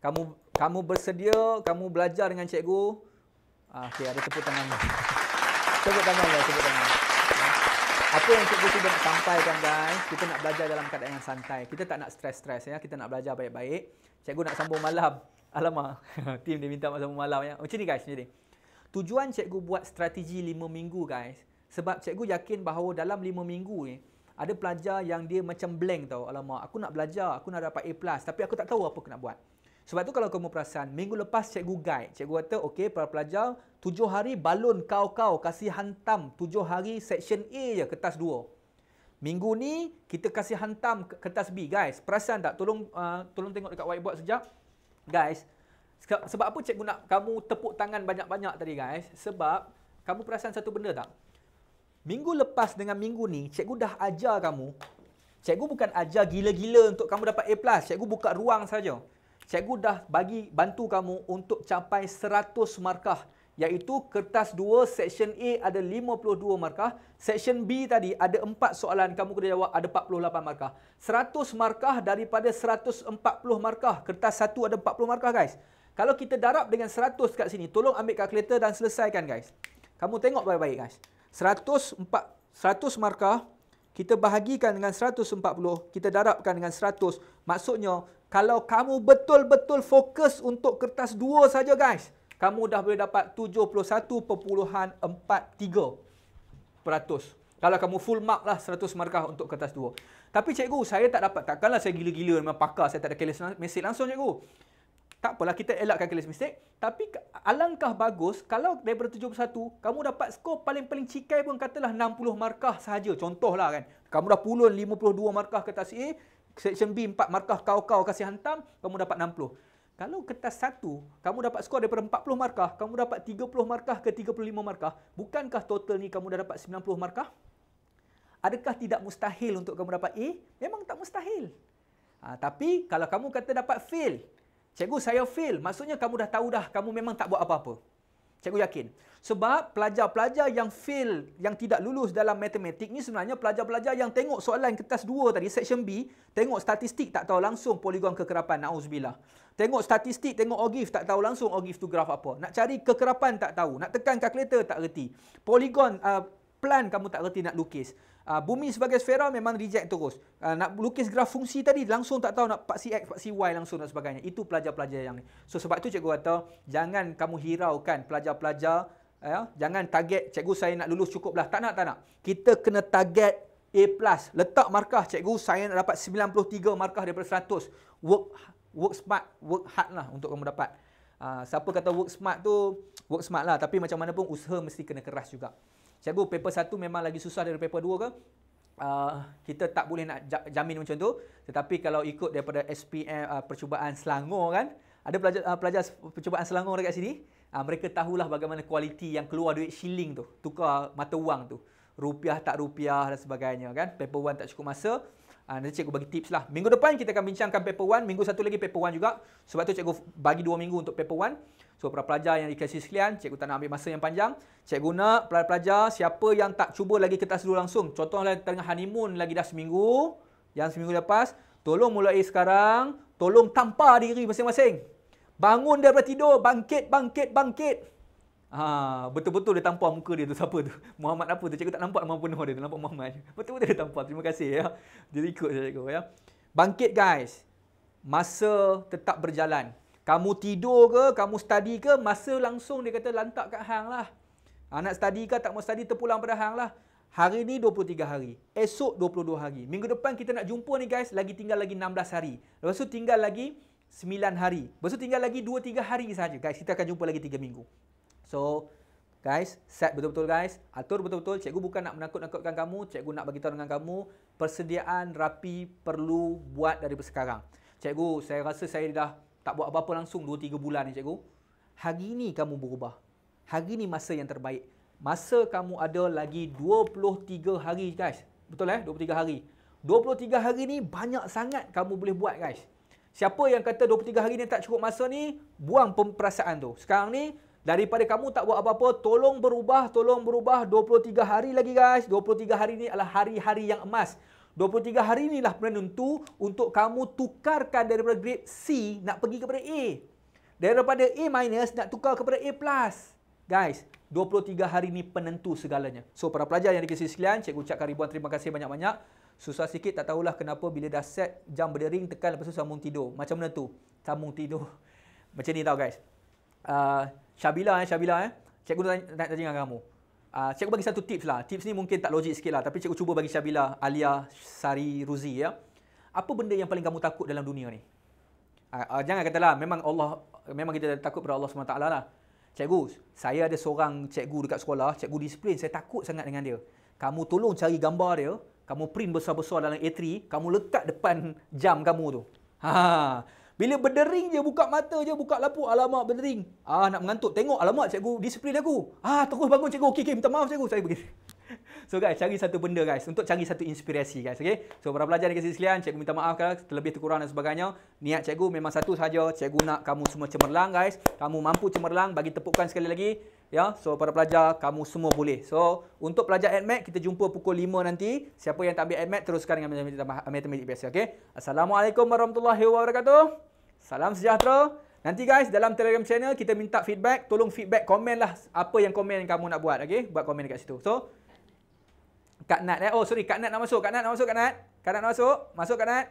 Kamu kamu bersedia, kamu belajar dengan cikgu. Ah, ha, okay, ada tepuk tangan. tepuk tangan guys, tepuk tangan. Ha. Apa yang cikgu sudah nak sampaikan guys, kita nak belajar dalam keadaan yang santai. Kita tak nak stres-stres ya, kita nak belajar baik-baik. Cikgu nak sambung malam. Alamak, <laughs> tim dia minta nak sambung malam ya. Macam oh, ni guys, macam ni. Tujuan cikgu buat strategi lima minggu guys Sebab cikgu yakin bahawa dalam lima minggu ni Ada pelajar yang dia macam blank tau Alamak, aku nak belajar, aku nak dapat A+, plus, tapi aku tak tahu apa aku nak buat Sebab tu kalau kamu perasan, minggu lepas cikgu guide Cikgu kata, ok, para pelajar tujuh hari balon kau-kau kasih hantam tujuh hari section A je, kertas dua. Minggu ni kita kasih hantam kertas B guys. Perasan tak? Tolong uh, tolong tengok dekat whiteboard sekejap. Guys, sebab apa cikgu nak kamu tepuk tangan banyak-banyak tadi guys? Sebab kamu perasan satu benda tak? Minggu lepas dengan minggu ni, cikgu dah ajar kamu. Cikgu bukan ajar gila-gila untuk kamu dapat A+. Cikgu buka ruang saja. Cikgu dah bagi bantu kamu untuk capai 100 markah. Iaitu kertas 2, section A ada 52 markah. Section B tadi ada 4 soalan kamu kena jawab ada 48 markah. 100 markah daripada 140 markah. Kertas 1 ada 40 markah guys. Kalau kita darab dengan 100 kat sini, tolong ambil kalkulator dan selesaikan guys. Kamu tengok baik-baik guys. 104, 100 markah, kita bahagikan dengan 140, kita darabkan dengan 100. Maksudnya, kalau kamu betul-betul fokus untuk kertas 2 saja guys, kamu dah boleh dapat 71.43%. Kalau kamu full mark lah 100 markah untuk kertas 2. Tapi cikgu, saya tak dapat. Takkanlah saya gila-gila memang pakar. Saya tak ada message langsung cikgu tak apalah kita elakkan kelas mistake tapi alangkah bagus kalau daripada 71 kamu dapat skor paling-paling cikai pun katalah 60 markah sahaja contohlah kan kamu dah pulun 52 markah kertas A section B 4 markah kau-kau kasih hantam kamu dapat 60 kalau kertas 1 kamu dapat skor daripada 40 markah kamu dapat 30 markah ke 35 markah bukankah total ni kamu dah dapat 90 markah adakah tidak mustahil untuk kamu dapat A memang tak mustahil ha, tapi kalau kamu kata dapat fail Cikgu saya fail. Maksudnya kamu dah tahu dah kamu memang tak buat apa-apa. Cikgu yakin. Sebab pelajar-pelajar yang fail, yang tidak lulus dalam matematik ni sebenarnya pelajar-pelajar yang tengok soalan kertas 2 tadi, section B, tengok statistik tak tahu langsung poligon kekerapan, na'uzubillah. Tengok statistik, tengok ogif, tak tahu langsung ogif tu graf apa. Nak cari kekerapan tak tahu, nak tekan kalkulator tak reti. Poligon, uh, plan kamu tak reti nak lukis. Uh, bumi sebagai sfera memang reject terus. Uh, nak lukis graf fungsi tadi langsung tak tahu nak paksi X, paksi Y langsung dan sebagainya. Itu pelajar-pelajar yang ni. So sebab tu cikgu kata jangan kamu hiraukan pelajar-pelajar. Ya? Jangan target cikgu saya nak lulus cukuplah. Tak nak, tak nak. Kita kena target A+. plus. Letak markah cikgu saya nak dapat 93 markah daripada 100. Work work smart, work hard lah untuk kamu dapat. Uh, siapa kata work smart tu, work smart lah. Tapi macam mana pun usaha mesti kena keras juga. Cikgu, paper 1 memang lagi susah daripada paper 2 ke? Uh, kita tak boleh nak jamin macam tu. Tetapi kalau ikut daripada SPM uh, ah, percubaan Selangor kan, ada pelajar, uh, pelajar percubaan Selangor dekat sini, uh, mereka tahulah bagaimana kualiti yang keluar duit shilling tu, tukar mata wang tu. Rupiah tak rupiah dan sebagainya kan. Paper 1 tak cukup masa. Uh, nanti cikgu bagi tips lah. Minggu depan kita akan bincangkan paper 1. Minggu satu lagi paper 1 juga. Sebab tu cikgu bagi 2 minggu untuk paper 1. So, para pelajar yang dikasih sekalian, cikgu tak nak ambil masa yang panjang. Cikgu nak pelajar pelajar, siapa yang tak cuba lagi kita dulu langsung. Contohnya lah tengah honeymoon lagi dah seminggu. Yang seminggu lepas. Tolong mulai sekarang. Tolong tampar diri masing-masing. Bangun daripada tidur. Bangkit, bangkit, bangkit. Ha, betul-betul dia tampar muka dia tu <laughs> siapa tu? Muhammad apa tu? Cikgu tak nampak nama penuh dia, nampak Muhammad. Betul-betul dia tampar. Terima kasih ya. Dia ikut saya cikgu ya. Bangkit guys. Masa tetap berjalan. Kamu tidur ke, kamu study ke, masa langsung dia kata lantak kat hang lah. Anak ha, study ke tak mau study terpulang pada hang lah. Hari ni 23 hari, esok 22 hari. Minggu depan kita nak jumpa ni guys, lagi tinggal lagi 16 hari. Lepas tu tinggal lagi 9 hari. Lepas tu tinggal lagi 2-3 hari sahaja. guys. Kita akan jumpa lagi 3 minggu. So guys, set betul-betul guys, atur betul-betul. Cikgu bukan nak menakut-nakutkan kamu, cikgu nak bagi dengan kamu persediaan rapi perlu buat dari sekarang. Cikgu, saya rasa saya dah tak buat apa-apa langsung 2 3 bulan ni cikgu. Hari ni kamu berubah. Hari ni masa yang terbaik. Masa kamu ada lagi 23 hari guys. Betul eh? 23 hari. 23 hari ni banyak sangat kamu boleh buat guys. Siapa yang kata 23 hari ni tak cukup masa ni, buang perasaan tu. Sekarang ni Daripada kamu tak buat apa-apa, tolong berubah, tolong berubah 23 hari lagi guys. 23 hari ni adalah hari-hari yang emas. 23 hari inilah penentu untuk kamu tukarkan daripada grade C nak pergi kepada A. Daripada A minus nak tukar kepada A plus. Guys, 23 hari ni penentu segalanya. So, para pelajar yang dikasih sekalian, cikgu ucapkan ribuan terima kasih banyak-banyak. Susah sikit tak tahulah kenapa bila dah set jam berdering tekan lepas tu sambung tidur. Macam mana tu? Sambung tidur. <laughs> Macam ni tau guys. Uh, Syabila eh, Syabila eh. Cikgu nak tanya, tanya dengan kamu. Uh, cikgu bagi satu tips lah. Tips ni mungkin tak logik sikit lah, Tapi cikgu cuba bagi Syabila, Alia, Sari, Ruzi ya. Apa benda yang paling kamu takut dalam dunia ni? Uh, uh, jangan katalah memang Allah memang kita takut pada Allah SWT lah. Cikgu, saya ada seorang cikgu dekat sekolah, cikgu disiplin, saya takut sangat dengan dia. Kamu tolong cari gambar dia, kamu print besar-besar dalam A3, kamu letak depan jam kamu tu. Ha. ha, ha. Bila berdering je, buka mata je, buka lapuk, alamak berdering. Ah nak mengantuk, tengok alamak cikgu, disiplin aku. Ah terus bangun cikgu, okey, okay, minta maaf cikgu. Saya pergi. <laughs> So guys, cari satu benda guys untuk cari satu inspirasi guys, okey. So para pelajar dan sini sekalian, cikgu minta maaf kalau terlebih terkurang dan sebagainya. Niat cikgu memang satu saja, cikgu nak kamu semua cemerlang guys. Kamu mampu cemerlang, bagi tepukan sekali lagi. Ya, so para pelajar kamu semua boleh. So untuk pelajar admat kita jumpa pukul 5 nanti. Siapa yang tak ambil admat teruskan dengan matematik biasa, okey. Assalamualaikum warahmatullahi wabarakatuh. Salam sejahtera. Nanti guys dalam Telegram channel kita minta feedback. Tolong feedback komen lah apa yang komen yang kamu nak buat. Okay? Buat komen dekat situ. So, Kak Nat eh. Oh sorry Kak Nat nak masuk. Kak Nat nak masuk Kak Nat. Kak Nat nak masuk. Masuk Kak Nat.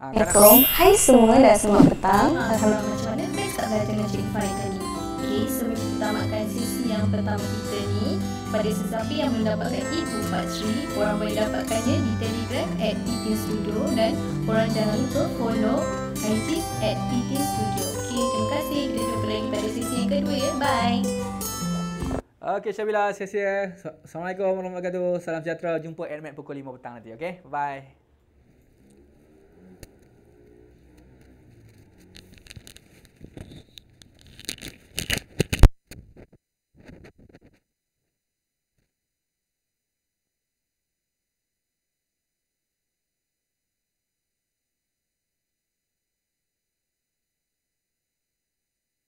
Ha, ah, Kak Nat. Hai semua dan selamat petang. Alhamdulillah macam mana best tak belajar dengan Cik Fai tadi. Okay, sebelum kita tamatkan sesi yang pertama kita ni, pada sesiapa yang belum dapatkan ibu e Pak Sri, korang boleh dapatkannya di Telegram at PT Studio dan korang jangan lupa follow IG at PT Studio. Okay, terima kasih. Kita jumpa lagi pada sesi yang kedua ya. Bye. Okay, Syabila. Terima kasih. Assalamualaikum warahmatullahi wabarakatuh. Salam sejahtera. Jumpa Airmat pukul 5 petang nanti. Okay, bye.